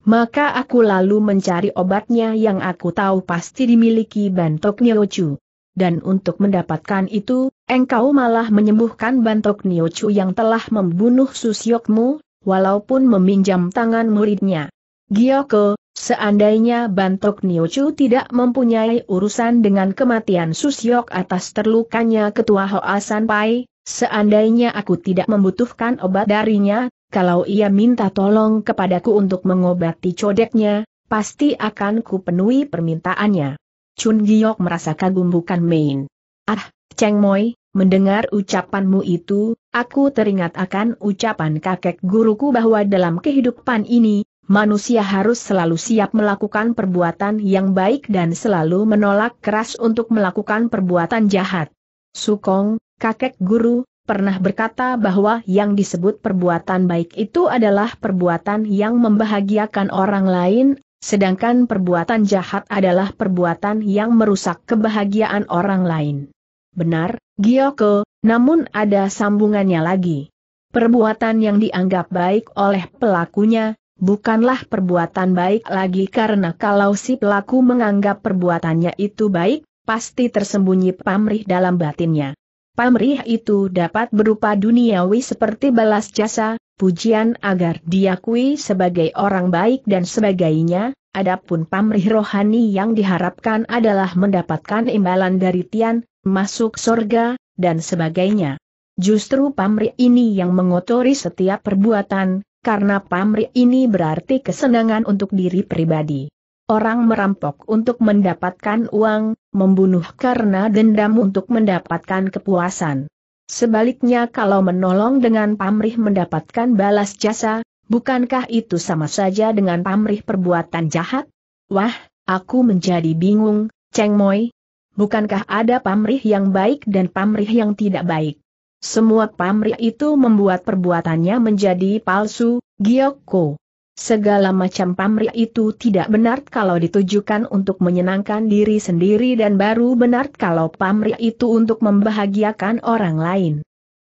Speaker 1: Maka aku lalu mencari obatnya yang aku tahu pasti dimiliki Bantok Niochu. Dan untuk mendapatkan itu, engkau malah menyembuhkan Bantok Niochu yang telah membunuh Susyokmu, walaupun meminjam tangan muridnya. Gioko, seandainya Bantok Niochu tidak mempunyai urusan dengan kematian Susyok atas terlukanya ketua Hoasan Pai, Seandainya aku tidak membutuhkan obat darinya, kalau ia minta tolong kepadaku untuk mengobati codeknya, pasti akan kupenuhi permintaannya. Chun Giok merasa kagum bukan main. Ah, Cheng Moi, mendengar ucapanmu itu, aku teringat akan ucapan kakek guruku bahwa dalam kehidupan ini, manusia harus selalu siap melakukan perbuatan yang baik dan selalu menolak keras untuk melakukan perbuatan jahat. Sukong, kakek guru, pernah berkata bahwa yang disebut perbuatan baik itu adalah perbuatan yang membahagiakan orang lain, sedangkan perbuatan jahat adalah perbuatan yang merusak kebahagiaan orang lain. Benar, Gyoko, namun ada sambungannya lagi. Perbuatan yang dianggap baik oleh pelakunya, bukanlah perbuatan baik lagi karena kalau si pelaku menganggap perbuatannya itu baik, pasti tersembunyi pamrih dalam batinnya. Pamrih itu dapat berupa duniawi seperti balas jasa, pujian agar diakui sebagai orang baik dan sebagainya, adapun pamrih rohani yang diharapkan adalah mendapatkan imbalan dari Tian, masuk sorga, dan sebagainya. Justru pamrih ini yang mengotori setiap perbuatan, karena pamrih ini berarti kesenangan untuk diri pribadi. Orang merampok untuk mendapatkan uang, membunuh karena dendam untuk mendapatkan kepuasan. Sebaliknya kalau menolong dengan pamrih mendapatkan balas jasa, bukankah itu sama saja dengan pamrih perbuatan jahat? Wah, aku menjadi bingung, Cheng Moi. Bukankah ada pamrih yang baik dan pamrih yang tidak baik? Semua pamrih itu membuat perbuatannya menjadi palsu, Giyoko. Segala macam pamrih itu tidak benar kalau ditujukan untuk menyenangkan diri sendiri dan baru benar kalau pamrih itu untuk membahagiakan orang lain.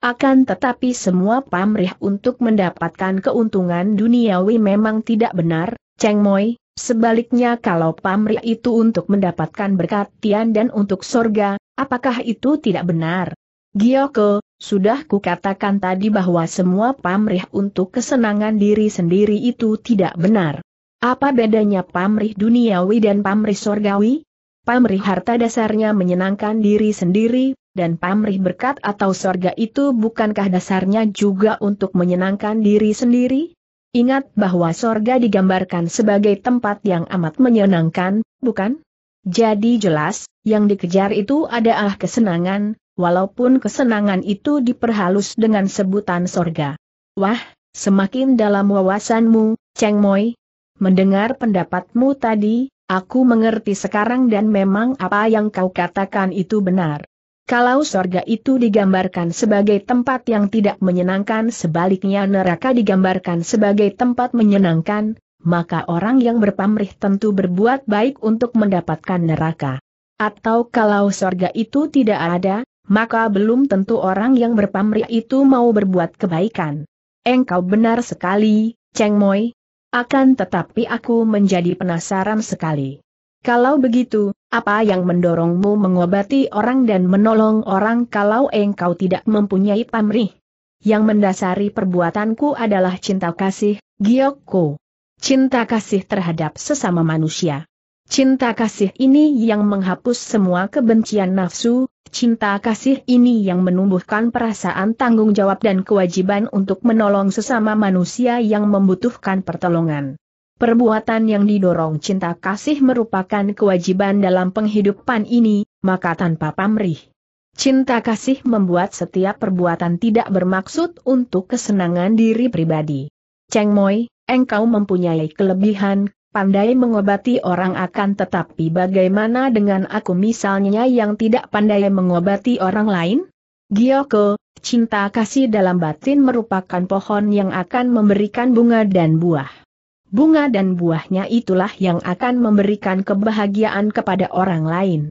Speaker 1: Akan tetapi semua pamrih untuk mendapatkan keuntungan duniawi memang tidak benar, Cheng Moi, sebaliknya kalau pamrih itu untuk mendapatkan berkat Tian dan untuk sorga, apakah itu tidak benar? Gioko, sudah kukatakan tadi bahwa semua pamrih untuk kesenangan diri sendiri itu tidak benar. Apa bedanya pamrih duniawi dan pamrih sorgawi? Pamrih harta dasarnya menyenangkan diri sendiri, dan pamrih berkat atau sorga itu bukankah dasarnya juga untuk menyenangkan diri sendiri? Ingat bahwa sorga digambarkan sebagai tempat yang amat menyenangkan, bukan? Jadi jelas, yang dikejar itu adalah kesenangan, walaupun kesenangan itu diperhalus dengan sebutan sorga. Wah, semakin dalam wawasanmu, Cheng Moi. Mendengar pendapatmu tadi, aku mengerti sekarang dan memang apa yang kau katakan itu benar. Kalau sorga itu digambarkan sebagai tempat yang tidak menyenangkan sebaliknya neraka digambarkan sebagai tempat menyenangkan, maka orang yang berpamrih tentu berbuat baik untuk mendapatkan neraka. Atau kalau sorga itu tidak ada, maka belum tentu orang yang berpamri itu mau berbuat kebaikan. Engkau benar sekali, Cheng Moi. Akan tetapi aku menjadi penasaran sekali. Kalau begitu, apa yang mendorongmu mengobati orang dan menolong orang kalau engkau tidak mempunyai pamrih? Yang mendasari perbuatanku adalah cinta kasih, Giokko. Cinta kasih terhadap sesama manusia. Cinta kasih ini yang menghapus semua kebencian nafsu, cinta kasih ini yang menumbuhkan perasaan tanggung jawab dan kewajiban untuk menolong sesama manusia yang membutuhkan pertolongan. Perbuatan yang didorong cinta kasih merupakan kewajiban dalam penghidupan ini, maka tanpa pamrih. Cinta kasih membuat setiap perbuatan tidak bermaksud untuk kesenangan diri pribadi. Cheng Moi, engkau mempunyai kelebihan, pandai mengobati orang akan tetapi bagaimana dengan aku misalnya yang tidak pandai mengobati orang lain? Gioko, cinta kasih dalam batin merupakan pohon yang akan memberikan bunga dan buah. Bunga dan buahnya itulah yang akan memberikan kebahagiaan kepada orang lain.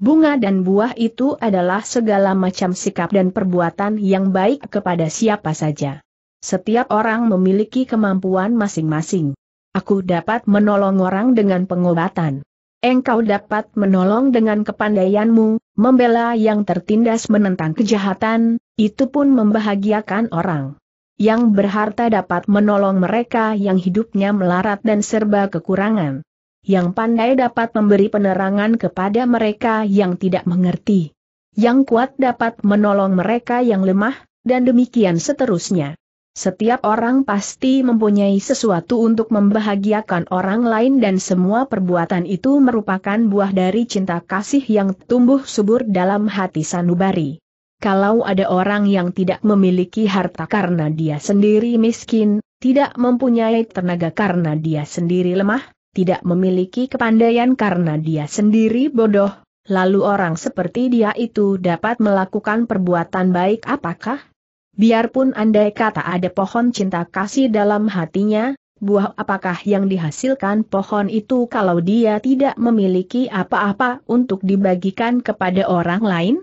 Speaker 1: Bunga dan buah itu adalah segala macam sikap dan perbuatan yang baik kepada siapa saja. Setiap orang memiliki kemampuan masing-masing. Aku dapat menolong orang dengan pengobatan. Engkau dapat menolong dengan kepandaianmu, membela yang tertindas menentang kejahatan, itu pun membahagiakan orang. Yang berharta dapat menolong mereka yang hidupnya melarat dan serba kekurangan. Yang pandai dapat memberi penerangan kepada mereka yang tidak mengerti. Yang kuat dapat menolong mereka yang lemah, dan demikian seterusnya. Setiap orang pasti mempunyai sesuatu untuk membahagiakan orang lain dan semua perbuatan itu merupakan buah dari cinta kasih yang tumbuh subur dalam hati sanubari. Kalau ada orang yang tidak memiliki harta karena dia sendiri miskin, tidak mempunyai tenaga karena dia sendiri lemah, tidak memiliki kepandaian karena dia sendiri bodoh, lalu orang seperti dia itu dapat melakukan perbuatan baik apakah? Biarpun andai kata ada pohon cinta kasih dalam hatinya, buah apakah yang dihasilkan pohon itu kalau dia tidak memiliki apa-apa untuk dibagikan kepada orang lain?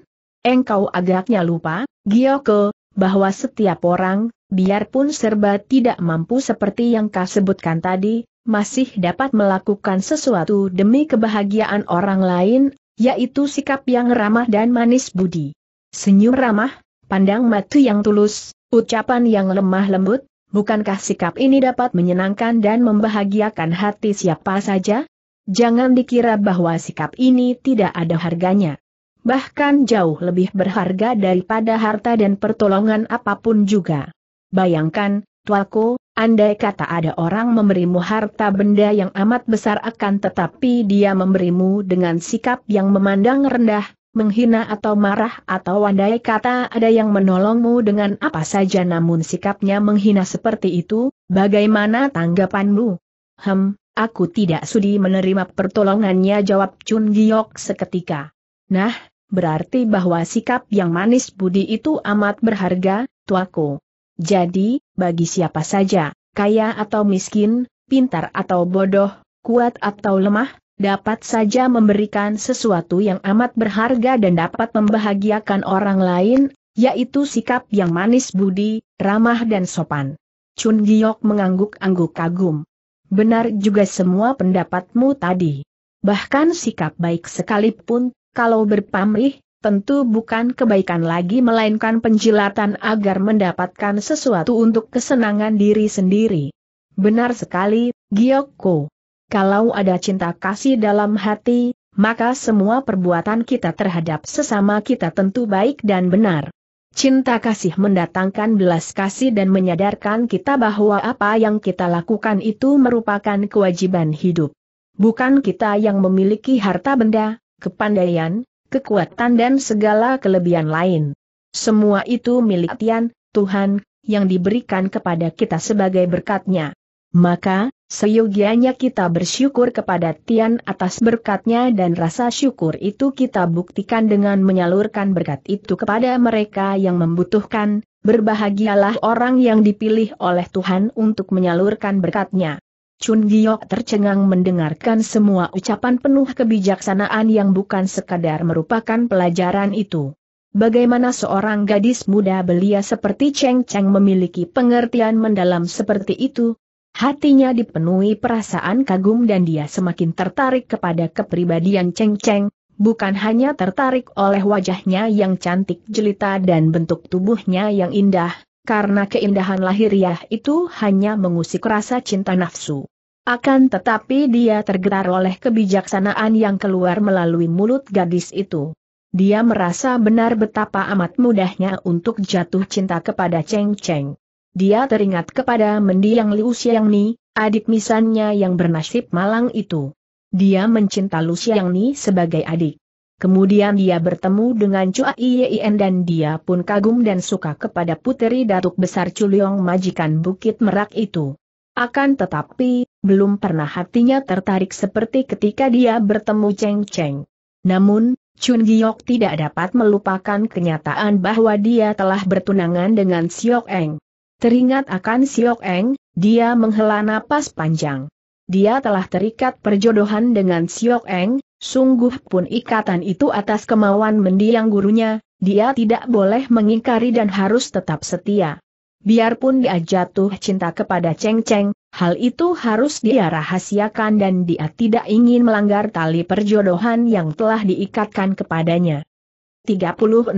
Speaker 1: Engkau agaknya lupa, Gioko, bahwa setiap orang, biarpun serba tidak mampu seperti yang kau sebutkan tadi, masih dapat melakukan sesuatu demi kebahagiaan orang lain, yaitu sikap yang ramah dan manis budi. Senyum ramah, pandang mata yang tulus, ucapan yang lemah lembut, bukankah sikap ini dapat menyenangkan dan membahagiakan hati siapa saja? Jangan dikira bahwa sikap ini tidak ada harganya. Bahkan jauh lebih berharga daripada harta dan pertolongan apapun juga. Bayangkan, tuaku, andai kata ada orang memberimu harta benda yang amat besar akan tetapi dia memberimu dengan sikap yang memandang rendah, menghina atau marah atau andai kata ada yang menolongmu dengan apa saja namun sikapnya menghina seperti itu, bagaimana tanggapanmu? Hem, aku tidak sudi menerima pertolongannya jawab Chun Giok seketika. Nah, berarti bahwa sikap yang manis budi itu amat berharga, tuaku. Jadi, bagi siapa saja, kaya atau miskin, pintar atau bodoh, kuat atau lemah, dapat saja memberikan sesuatu yang amat berharga dan dapat membahagiakan orang lain, yaitu sikap yang manis budi, ramah dan sopan. Chun Giok mengangguk-angguk kagum. Benar juga semua pendapatmu tadi. Bahkan sikap baik sekalipun, kalau berpamrih, tentu bukan kebaikan lagi melainkan penjilatan agar mendapatkan sesuatu untuk kesenangan diri sendiri. Benar sekali, Giokko. Kalau ada cinta kasih dalam hati, maka semua perbuatan kita terhadap sesama kita tentu baik dan benar. Cinta kasih mendatangkan belas kasih dan menyadarkan kita bahwa apa yang kita lakukan itu merupakan kewajiban hidup. Bukan kita yang memiliki harta benda, kepandaian, kekuatan dan segala kelebihan lain. Semua itu milik Tian, Tuhan, yang diberikan kepada kita sebagai berkatnya. Maka, Seyogianya kita bersyukur kepada Tian atas berkatnya dan rasa syukur itu kita buktikan dengan menyalurkan berkat itu kepada mereka yang membutuhkan, berbahagialah orang yang dipilih oleh Tuhan untuk menyalurkan berkatnya. Chun Giok tercengang mendengarkan semua ucapan penuh kebijaksanaan yang bukan sekadar merupakan pelajaran itu. Bagaimana seorang gadis muda belia seperti Cheng Cheng memiliki pengertian mendalam seperti itu, Hatinya dipenuhi perasaan kagum dan dia semakin tertarik kepada kepribadian Cheng Cheng, bukan hanya tertarik oleh wajahnya yang cantik jelita dan bentuk tubuhnya yang indah, karena keindahan lahiriah itu hanya mengusik rasa cinta nafsu. Akan tetapi dia tergetar oleh kebijaksanaan yang keluar melalui mulut gadis itu. Dia merasa benar betapa amat mudahnya untuk jatuh cinta kepada Cheng Cheng dia teringat kepada mendiang Liu Xiangni, adik misannya yang bernasib malang itu. Dia mencinta Liu Xiangni sebagai adik. Kemudian dia bertemu dengan Chua Ien dan dia pun kagum dan suka kepada puteri Datuk Besar Chuliong majikan Bukit Merak itu. Akan tetapi, belum pernah hatinya tertarik seperti ketika dia bertemu Cheng Cheng. Namun, Chun Giok tidak dapat melupakan kenyataan bahwa dia telah bertunangan dengan Siok Eng. Teringat akan Siok Eng, dia menghela napas panjang. Dia telah terikat perjodohan dengan Siok Eng, sungguh pun ikatan itu atas kemauan mendiang gurunya, dia tidak boleh mengingkari dan harus tetap setia. Biarpun dia jatuh cinta kepada Cheng Cheng, hal itu harus dia rahasiakan dan dia tidak ingin melanggar tali perjodohan yang telah diikatkan kepadanya. 36.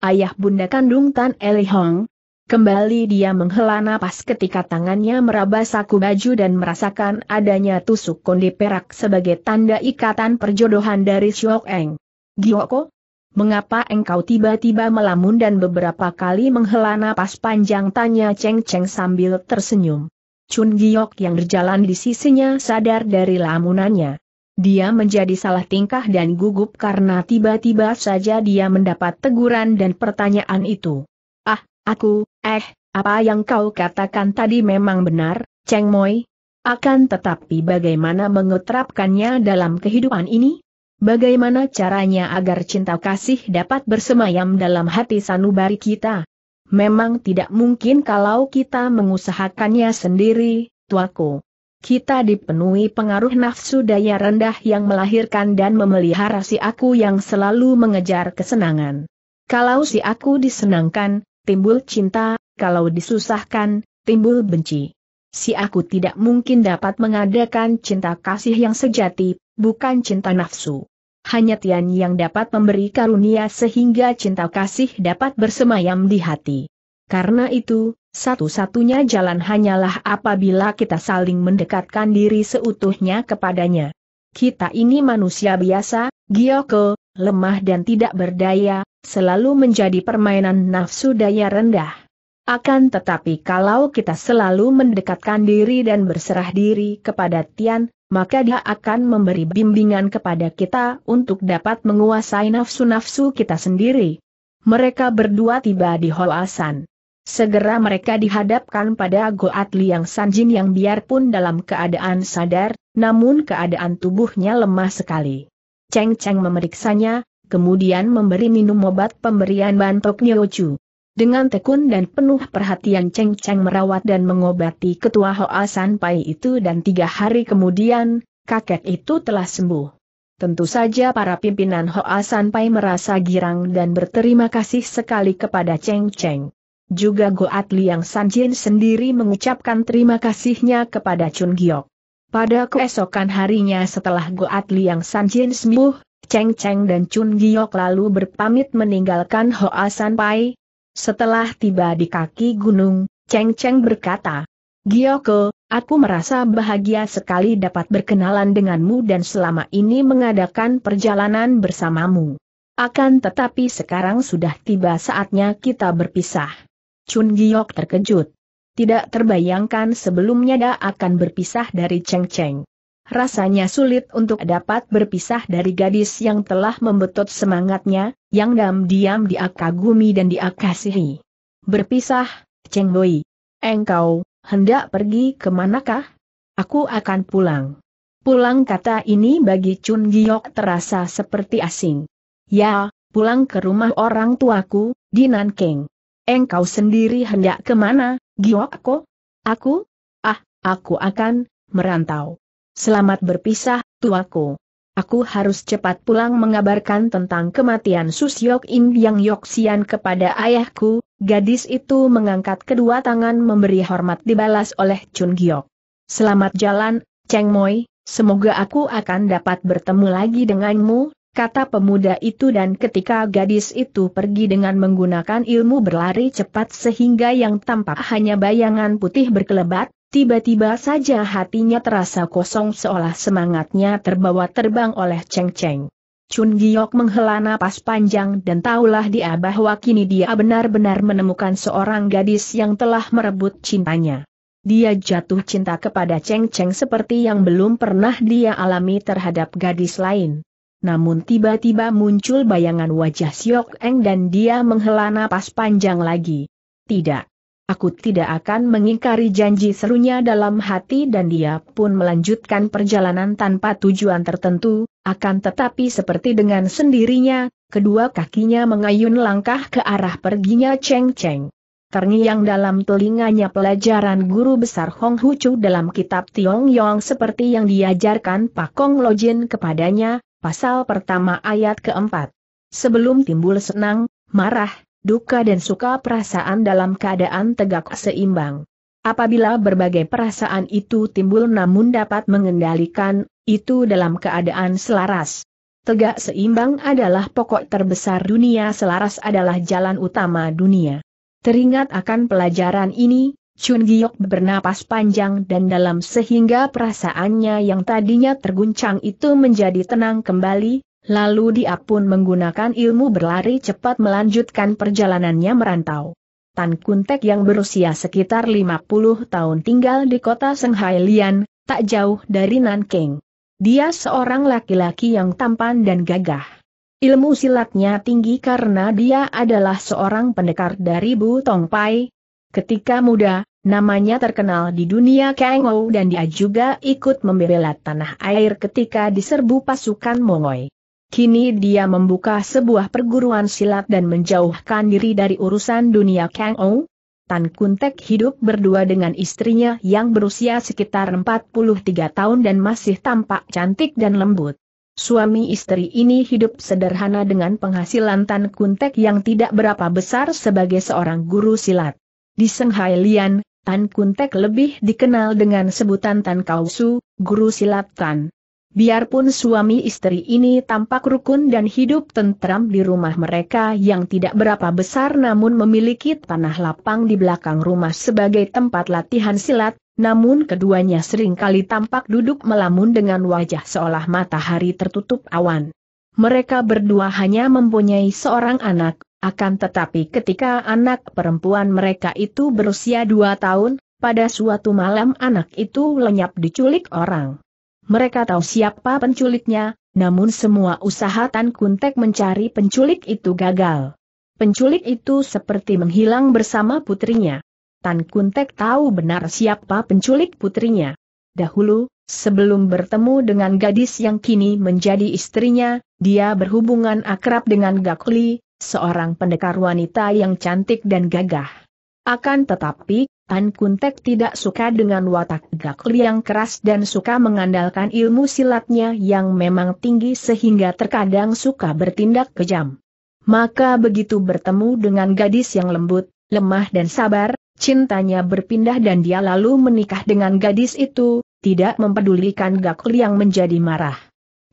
Speaker 1: Ayah Bunda Kandung Tan Hong. Kembali dia menghela napas ketika tangannya meraba saku baju dan merasakan adanya tusuk kondi perak sebagai tanda ikatan perjodohan dari Siok Eng. Gioko? Mengapa engkau tiba-tiba melamun dan beberapa kali menghela napas panjang tanya Cheng Cheng sambil tersenyum. Chun Giok yang berjalan di sisinya sadar dari lamunannya. Dia menjadi salah tingkah dan gugup karena tiba-tiba saja dia mendapat teguran dan pertanyaan itu. Ah, Aku, eh, apa yang kau katakan tadi memang benar, Cheng Moi? Akan tetapi bagaimana mengeterapkannya dalam kehidupan ini? Bagaimana caranya agar cinta kasih dapat bersemayam dalam hati sanubari kita? Memang tidak mungkin kalau kita mengusahakannya sendiri, tuaku. Kita dipenuhi pengaruh nafsu daya rendah yang melahirkan dan memelihara si aku yang selalu mengejar kesenangan. Kalau si aku disenangkan, timbul cinta, kalau disusahkan, timbul benci. Si aku tidak mungkin dapat mengadakan cinta kasih yang sejati, bukan cinta nafsu. Hanya Tian yang dapat memberi karunia sehingga cinta kasih dapat bersemayam di hati. Karena itu, satu-satunya jalan hanyalah apabila kita saling mendekatkan diri seutuhnya kepadanya. Kita ini manusia biasa, gioko, lemah dan tidak berdaya, selalu menjadi permainan nafsu daya rendah. Akan tetapi kalau kita selalu mendekatkan diri dan berserah diri kepada Tian, maka dia akan memberi bimbingan kepada kita untuk dapat menguasai nafsu-nafsu kita sendiri. Mereka berdua tiba di Hoasan. Segera mereka dihadapkan pada Goat Liang Sanjin yang biarpun dalam keadaan sadar, namun keadaan tubuhnya lemah sekali. Cheng Cheng memeriksanya, kemudian memberi minum obat pemberian bantok Nyochu. Dengan tekun dan penuh perhatian Cheng Cheng merawat dan mengobati ketua Hoa Sanpai itu dan tiga hari kemudian, kakek itu telah sembuh. Tentu saja para pimpinan Hoa Sanpai merasa girang dan berterima kasih sekali kepada Cheng Cheng. Juga Goat Liang Sanjin sendiri mengucapkan terima kasihnya kepada Chun Giok. Pada keesokan harinya setelah Goat Liang Sanjin sembuh, Cheng Cheng dan Chun Giok lalu berpamit meninggalkan Hoa San Pai. Setelah tiba di kaki gunung, Cheng Cheng berkata, Gioko, aku merasa bahagia sekali dapat berkenalan denganmu dan selama ini mengadakan perjalanan bersamamu. Akan tetapi sekarang sudah tiba saatnya kita berpisah. Chun Giok terkejut. Tidak terbayangkan sebelumnya dia akan berpisah dari Cheng Cheng. Rasanya sulit untuk dapat berpisah dari gadis yang telah membetot semangatnya, yang diam-diam diakagumi dan diakasihi. Berpisah, Cheng Wei. Engkau, hendak pergi ke manakah? Aku akan pulang. Pulang kata ini bagi Chun Giok terasa seperti asing. Ya, pulang ke rumah orang tuaku, di Nanking. Engkau sendiri hendak kemana, Giok Aku? Aku? Ah, aku akan merantau. Selamat berpisah, tuaku. Aku harus cepat pulang mengabarkan tentang kematian Susyok In Yang Yoksian kepada ayahku, gadis itu mengangkat kedua tangan memberi hormat dibalas oleh Chun Giok. Selamat jalan, Cheng Moi, semoga aku akan dapat bertemu lagi denganmu, kata pemuda itu dan ketika gadis itu pergi dengan menggunakan ilmu berlari cepat sehingga yang tampak hanya bayangan putih berkelebat, Tiba-tiba saja hatinya terasa kosong seolah semangatnya terbawa terbang oleh Cheng Cheng. Chun Giok menghela napas panjang dan tahulah dia bahwa kini dia benar-benar menemukan seorang gadis yang telah merebut cintanya. Dia jatuh cinta kepada Cheng Cheng seperti yang belum pernah dia alami terhadap gadis lain. Namun tiba-tiba muncul bayangan wajah Siok Eng dan dia menghela napas panjang lagi. Tidak. Aku tidak akan mengingkari janji serunya dalam hati dan dia pun melanjutkan perjalanan tanpa tujuan tertentu, akan tetapi seperti dengan sendirinya, kedua kakinya mengayun langkah ke arah perginya Cheng Cheng. Terngiang dalam telinganya pelajaran guru besar Hong Hu Chu dalam kitab Tiong Yong seperti yang diajarkan Pak Kong Jin kepadanya, pasal pertama ayat keempat. Sebelum timbul senang, marah, duka dan suka perasaan dalam keadaan tegak seimbang. Apabila berbagai perasaan itu timbul namun dapat mengendalikan, itu dalam keadaan selaras. Tegak seimbang adalah pokok terbesar dunia selaras adalah jalan utama dunia. Teringat akan pelajaran ini, Chun Giok bernapas panjang dan dalam sehingga perasaannya yang tadinya terguncang itu menjadi tenang kembali, Lalu dia pun menggunakan ilmu berlari cepat melanjutkan perjalanannya merantau. Tan Kuntek yang berusia sekitar 50 tahun tinggal di kota Shanghai Lian, tak jauh dari Nanking. Dia seorang laki-laki yang tampan dan gagah. Ilmu silatnya tinggi karena dia adalah seorang pendekar dari Bu Tong Pai. Ketika muda, namanya terkenal di dunia Kangou dan dia juga ikut membela tanah air ketika diserbu pasukan Mongoy. Kini dia membuka sebuah perguruan silat dan menjauhkan diri dari urusan dunia Kang Ou. Tan Kuntek hidup berdua dengan istrinya yang berusia sekitar 43 tahun dan masih tampak cantik dan lembut. Suami istri ini hidup sederhana dengan penghasilan Tan Kuntek yang tidak berapa besar sebagai seorang guru silat. Di Shanghai Lian, Tan Kuntek lebih dikenal dengan sebutan Tan Kausu, guru silat Tan. Biarpun suami istri ini tampak rukun dan hidup tentram di rumah mereka yang tidak berapa besar namun memiliki tanah lapang di belakang rumah sebagai tempat latihan silat, namun keduanya sering kali tampak duduk melamun dengan wajah seolah matahari tertutup awan. Mereka berdua hanya mempunyai seorang anak, akan tetapi ketika anak perempuan mereka itu berusia dua tahun, pada suatu malam anak itu lenyap diculik orang. Mereka tahu siapa penculiknya, namun semua usaha Tan Kuntek mencari penculik itu gagal. Penculik itu seperti menghilang bersama putrinya. Tan Kuntek tahu benar siapa penculik putrinya. Dahulu, sebelum bertemu dengan gadis yang kini menjadi istrinya, dia berhubungan akrab dengan Gakli, seorang pendekar wanita yang cantik dan gagah. Akan tetapi, Tan Kuntek tidak suka dengan watak Gakli yang keras dan suka mengandalkan ilmu silatnya yang memang tinggi sehingga terkadang suka bertindak kejam. Maka begitu bertemu dengan gadis yang lembut, lemah dan sabar, cintanya berpindah dan dia lalu menikah dengan gadis itu, tidak mempedulikan Gakli yang menjadi marah.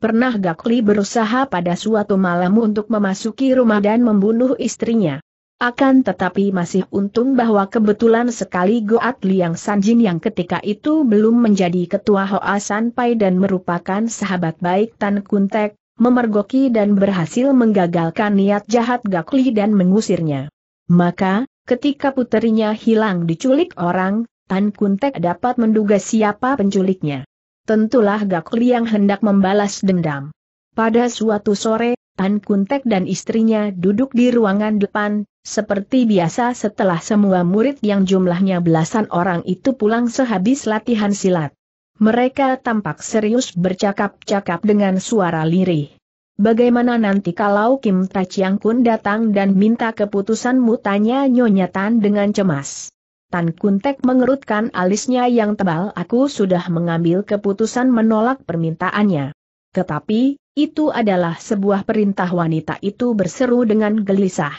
Speaker 1: Pernah Gakli berusaha pada suatu malam untuk memasuki rumah dan membunuh istrinya. Akan tetapi masih untung bahwa kebetulan sekali Goat Liang Sanjin yang ketika itu belum menjadi ketua Hoa Sanpai dan merupakan sahabat baik Tan Kuntek, memergoki dan berhasil menggagalkan niat jahat Gakli dan mengusirnya. Maka, ketika puterinya hilang diculik orang, Tan Kuntek dapat menduga siapa penculiknya. Tentulah Gakli yang hendak membalas dendam. Pada suatu sore, Tan Kuntek dan istrinya duduk di ruangan depan, seperti biasa setelah semua murid yang jumlahnya belasan orang itu pulang sehabis latihan silat. Mereka tampak serius bercakap-cakap dengan suara lirih. Bagaimana nanti kalau Kim Taciang Kun datang dan minta keputusanmu tanya Nyonya Tan dengan cemas. Tan Kuntek mengerutkan alisnya yang tebal aku sudah mengambil keputusan menolak permintaannya. Tetapi, itu adalah sebuah perintah wanita itu berseru dengan gelisah.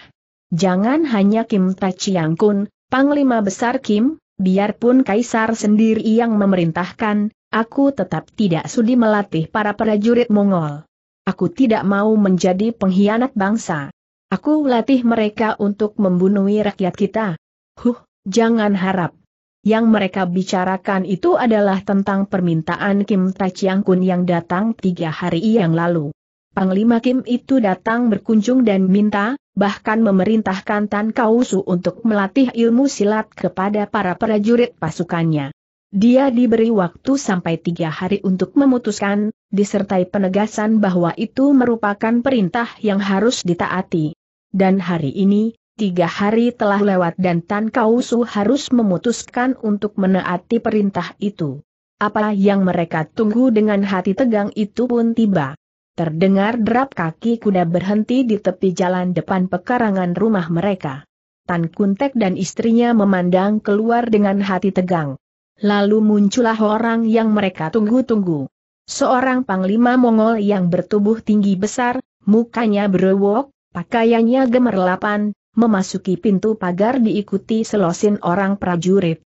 Speaker 1: Jangan hanya Kim Tachiang Kun, Panglima Besar Kim, biarpun Kaisar sendiri yang memerintahkan, aku tetap tidak sudi melatih para prajurit Mongol. Aku tidak mau menjadi pengkhianat bangsa. Aku latih mereka untuk membunuh rakyat kita. Huh, jangan harap. Yang mereka bicarakan itu adalah tentang permintaan Kim Tachiang Kun yang datang tiga hari yang lalu. Panglima Kim itu datang berkunjung dan minta, bahkan memerintahkan Tan Kausu untuk melatih ilmu silat kepada para prajurit pasukannya. Dia diberi waktu sampai tiga hari untuk memutuskan, disertai penegasan bahwa itu merupakan perintah yang harus ditaati. Dan hari ini, tiga hari telah lewat dan Tan Kausu harus memutuskan untuk menaati perintah itu. Apa yang mereka tunggu dengan hati tegang itu pun tiba. Terdengar derap kaki kuda berhenti di tepi jalan depan pekarangan rumah mereka. Tan Kuntek dan istrinya memandang keluar dengan hati tegang. Lalu muncullah orang yang mereka tunggu-tunggu. Seorang panglima Mongol yang bertubuh tinggi besar, mukanya berwok, pakaiannya gemerlapan, memasuki pintu pagar diikuti selosin orang prajurit.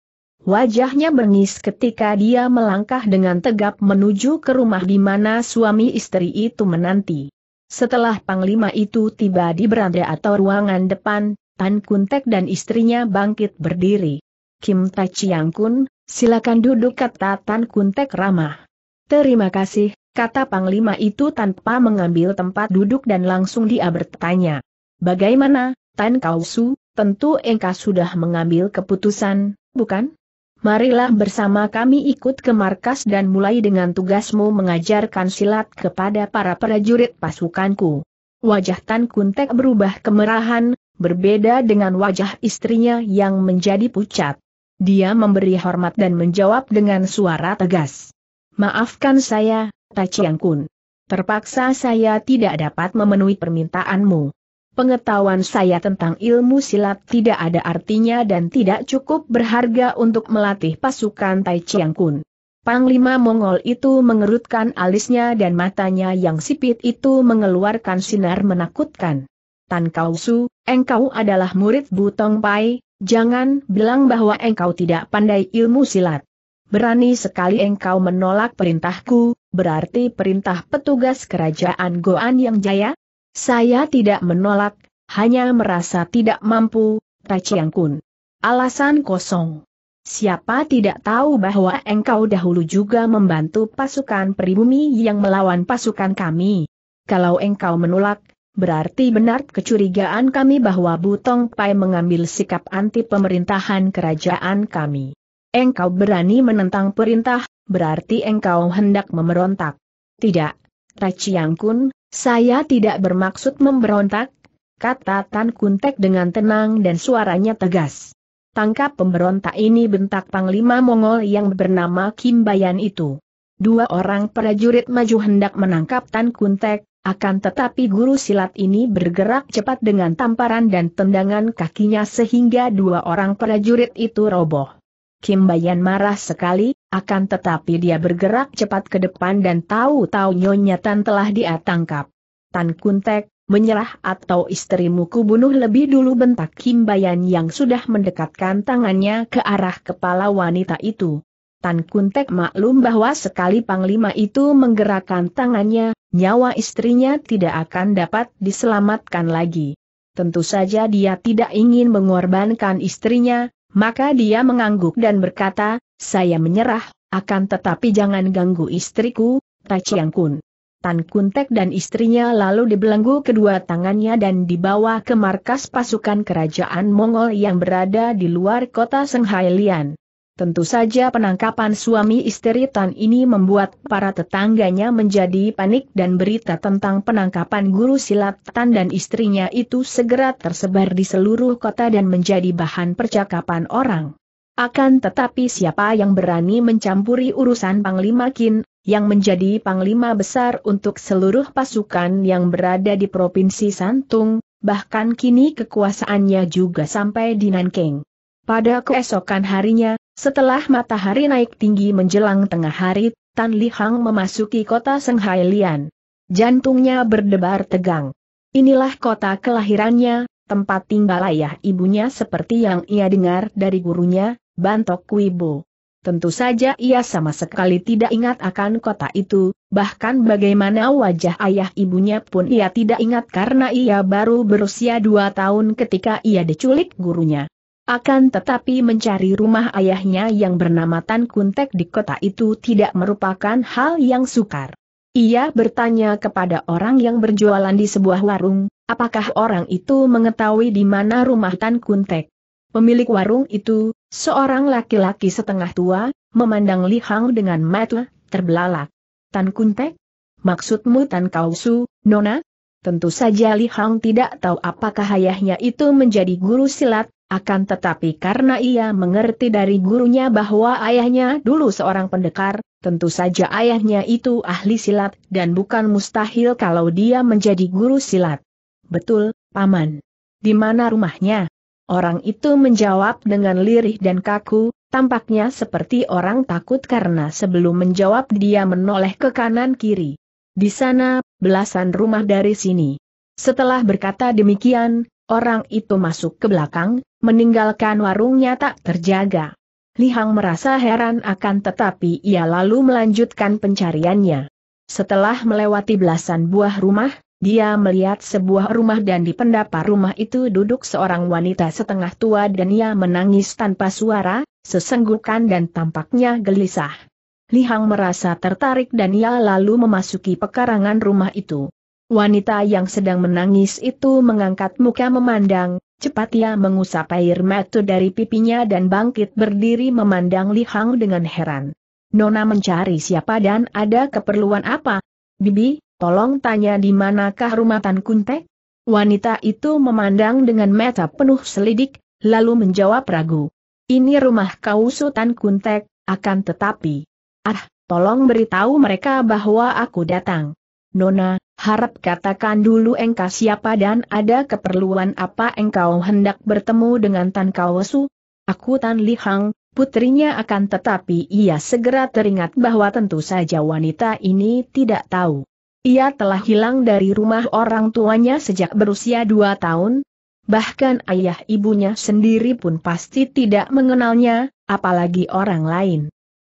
Speaker 1: Wajahnya bengis ketika dia melangkah dengan tegap menuju ke rumah di mana suami istri itu menanti. Setelah panglima itu tiba di beranda atau ruangan depan, Tan Kuntek dan istrinya bangkit berdiri. Kim Ta Chiang Kun, silakan duduk kata Tan Kuntek ramah. Terima kasih, kata panglima itu tanpa mengambil tempat duduk dan langsung dia bertanya. Bagaimana, Tan Kausu, tentu engkau sudah mengambil keputusan, bukan? marilah bersama kami ikut ke markas dan mulai dengan tugasmu mengajarkan silat kepada para prajurit pasukanku. Wajah Tan Kuntek berubah kemerahan, berbeda dengan wajah istrinya yang menjadi pucat. Dia memberi hormat dan menjawab dengan suara tegas. Maafkan saya, Tachiang Kun. Terpaksa saya tidak dapat memenuhi permintaanmu. Pengetahuan saya tentang ilmu silat tidak ada artinya dan tidak cukup berharga untuk melatih pasukan Tai Chiang Kun. Panglima Mongol itu mengerutkan alisnya dan matanya yang sipit itu mengeluarkan sinar menakutkan. Tan Kau Su, engkau adalah murid Butong Pai, jangan bilang bahwa engkau tidak pandai ilmu silat. Berani sekali engkau menolak perintahku, berarti perintah petugas kerajaan Goan yang jaya? Saya tidak menolak, hanya merasa tidak mampu, Tachiang Kun. Alasan kosong. Siapa tidak tahu bahwa engkau dahulu juga membantu pasukan pribumi yang melawan pasukan kami. Kalau engkau menolak, berarti benar kecurigaan kami bahwa Butong Pai mengambil sikap anti pemerintahan kerajaan kami. Engkau berani menentang perintah, berarti engkau hendak memberontak. Tidak, Tachiang Kun, saya tidak bermaksud memberontak, kata Tan Kuntek dengan tenang dan suaranya tegas. Tangkap pemberontak ini bentak Panglima Mongol yang bernama Kim Bayan itu. Dua orang prajurit maju hendak menangkap Tan Kuntek, akan tetapi guru silat ini bergerak cepat dengan tamparan dan tendangan kakinya sehingga dua orang prajurit itu roboh. Kim Bayan marah sekali, akan tetapi dia bergerak cepat ke depan dan tahu-tahu Nyonya Tan telah dia tangkap. Tan Kuntek, menyerah atau istrimu kubunuh lebih dulu bentak Kim Bayan yang sudah mendekatkan tangannya ke arah kepala wanita itu. Tan Kuntek maklum bahwa sekali Panglima itu menggerakkan tangannya, nyawa istrinya tidak akan dapat diselamatkan lagi. Tentu saja dia tidak ingin mengorbankan istrinya, maka dia mengangguk dan berkata, saya menyerah, akan tetapi jangan ganggu istriku, Tai Kun. Tan Kuntek dan istrinya lalu dibelenggu kedua tangannya dan dibawa ke markas pasukan kerajaan Mongol yang berada di luar kota Shanghai Lian. Tentu saja penangkapan suami istri Tan ini membuat para tetangganya menjadi panik dan berita tentang penangkapan guru silat Tan dan istrinya itu segera tersebar di seluruh kota dan menjadi bahan percakapan orang. Akan tetapi siapa yang berani mencampuri urusan Panglima Kin, yang menjadi Panglima Besar untuk seluruh pasukan yang berada di Provinsi Santung, bahkan kini kekuasaannya juga sampai di Nanking. Pada keesokan harinya, setelah matahari naik tinggi menjelang tengah hari, Tan Li Hang memasuki kota Senghai Lian. Jantungnya berdebar tegang. Inilah kota kelahirannya, tempat tinggal ayah ibunya seperti yang ia dengar dari gurunya, bantok Wibo. Tentu saja ia sama sekali tidak ingat akan kota itu, bahkan bagaimana wajah ayah ibunya pun ia tidak ingat karena ia baru berusia dua tahun ketika ia diculik gurunya. Akan tetapi mencari rumah ayahnya yang bernama Tan Kuntek di kota itu tidak merupakan hal yang sukar. Ia bertanya kepada orang yang berjualan di sebuah warung, apakah orang itu mengetahui di mana rumah Tan Kuntek. Pemilik warung itu, Seorang laki-laki setengah tua, memandang Li Hang dengan mata terbelalak. Tan Kuntek, Maksudmu Tan Kausu, Nona? Tentu saja Li Hang tidak tahu apakah ayahnya itu menjadi guru silat, akan tetapi karena ia mengerti dari gurunya bahwa ayahnya dulu seorang pendekar, tentu saja ayahnya itu ahli silat dan bukan mustahil kalau dia menjadi guru silat. Betul, Paman. Di mana rumahnya? Orang itu menjawab dengan lirih dan kaku, tampaknya seperti orang takut karena sebelum menjawab dia menoleh ke kanan kiri. Di sana, belasan rumah dari sini. Setelah berkata demikian, orang itu masuk ke belakang, meninggalkan warungnya tak terjaga. Lihang merasa heran akan tetapi ia lalu melanjutkan pencariannya. Setelah melewati belasan buah rumah, dia melihat sebuah rumah dan di pendapa rumah itu duduk seorang wanita setengah tua dan ia menangis tanpa suara, sesenggukan dan tampaknya gelisah. Lihang merasa tertarik dan ia lalu memasuki pekarangan rumah itu. Wanita yang sedang menangis itu mengangkat muka memandang, Cepat ia mengusap air mata dari pipinya dan bangkit berdiri memandang Li Hang dengan heran. Nona mencari siapa dan ada keperluan apa? Bibi, Tolong tanya di manakah rumah Tan Kuntek? Wanita itu memandang dengan mata penuh selidik, lalu menjawab ragu. Ini rumah kau Sultan Kuntek, akan tetapi. Ah, tolong beritahu mereka bahwa aku datang. Nona, harap katakan dulu engkau siapa dan ada keperluan apa engkau hendak bertemu dengan Tan Kausu. Aku Tan Lihang, putrinya akan tetapi ia segera teringat bahwa tentu saja wanita ini tidak tahu. Ia telah hilang dari rumah orang tuanya sejak berusia dua tahun, bahkan ayah ibunya sendiri pun pasti tidak mengenalnya, apalagi orang lain.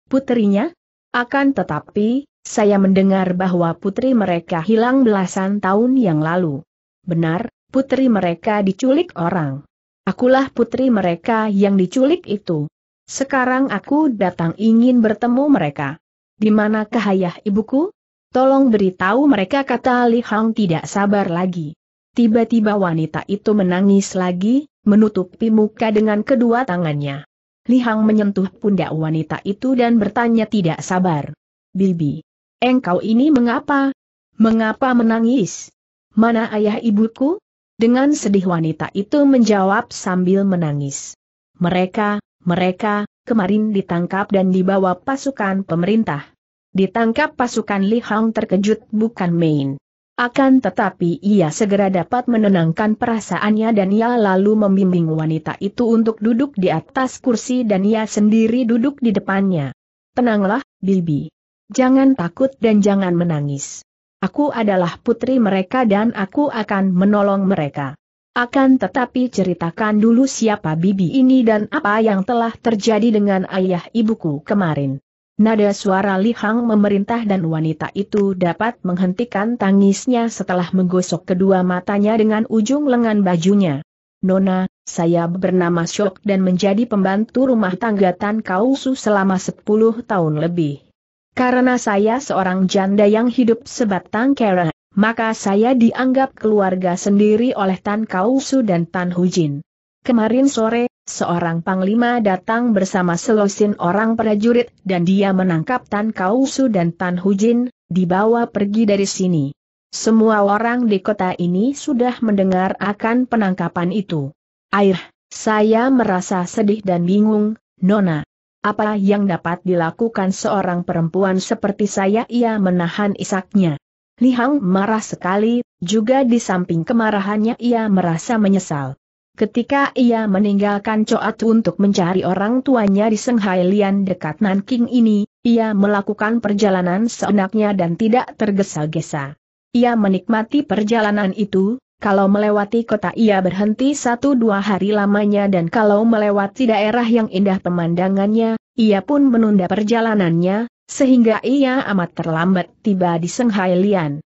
Speaker 1: Putrinya? Akan tetapi, saya mendengar bahwa putri mereka hilang belasan tahun yang lalu. Benar, putri mereka diculik orang. Akulah putri mereka yang diculik itu. Sekarang aku datang ingin bertemu mereka. Di manakah ayah ibuku? Tolong beritahu mereka kata Li Hang tidak sabar lagi. Tiba-tiba wanita itu menangis lagi, menutupi muka dengan kedua tangannya. Li Hang menyentuh pundak wanita itu dan bertanya tidak sabar. Bibi, engkau ini mengapa? Mengapa menangis? Mana ayah ibuku? Dengan sedih wanita itu menjawab sambil menangis. Mereka, mereka, kemarin ditangkap dan dibawa pasukan pemerintah. Ditangkap pasukan Li Hang terkejut bukan main. Akan tetapi ia segera dapat menenangkan perasaannya dan ia lalu membimbing wanita itu untuk duduk di atas kursi dan ia sendiri duduk di depannya. Tenanglah, Bibi. Jangan takut dan jangan menangis. Aku adalah putri mereka dan aku akan menolong mereka. Akan tetapi ceritakan dulu siapa Bibi ini dan apa yang telah terjadi dengan ayah ibuku kemarin. Nada suara Li Hang memerintah dan wanita itu dapat menghentikan tangisnya setelah menggosok kedua matanya dengan ujung lengan bajunya. Nona, saya bernama Syok dan menjadi pembantu rumah tangga Tan Kausu selama 10 tahun lebih. Karena saya seorang janda yang hidup sebatang kera, maka saya dianggap keluarga sendiri oleh Tan Kausu dan Tan Hujin. Kemarin sore, Seorang panglima datang bersama selosin orang prajurit dan dia menangkap Tan Kausu dan Tan Hujin, dibawa pergi dari sini. Semua orang di kota ini sudah mendengar akan penangkapan itu. Air, saya merasa sedih dan bingung, Nona. Apa yang dapat dilakukan seorang perempuan seperti saya ia menahan isaknya. Lihang marah sekali, juga di samping kemarahannya ia merasa menyesal. Ketika ia meninggalkan Coat untuk mencari orang tuanya di Shanghai Lian dekat Nanking ini, ia melakukan perjalanan seenaknya dan tidak tergesa-gesa. Ia menikmati perjalanan itu, kalau melewati kota ia berhenti satu dua hari lamanya dan kalau melewati daerah yang indah pemandangannya, ia pun menunda perjalanannya, sehingga ia amat terlambat tiba di Shanghai Lian.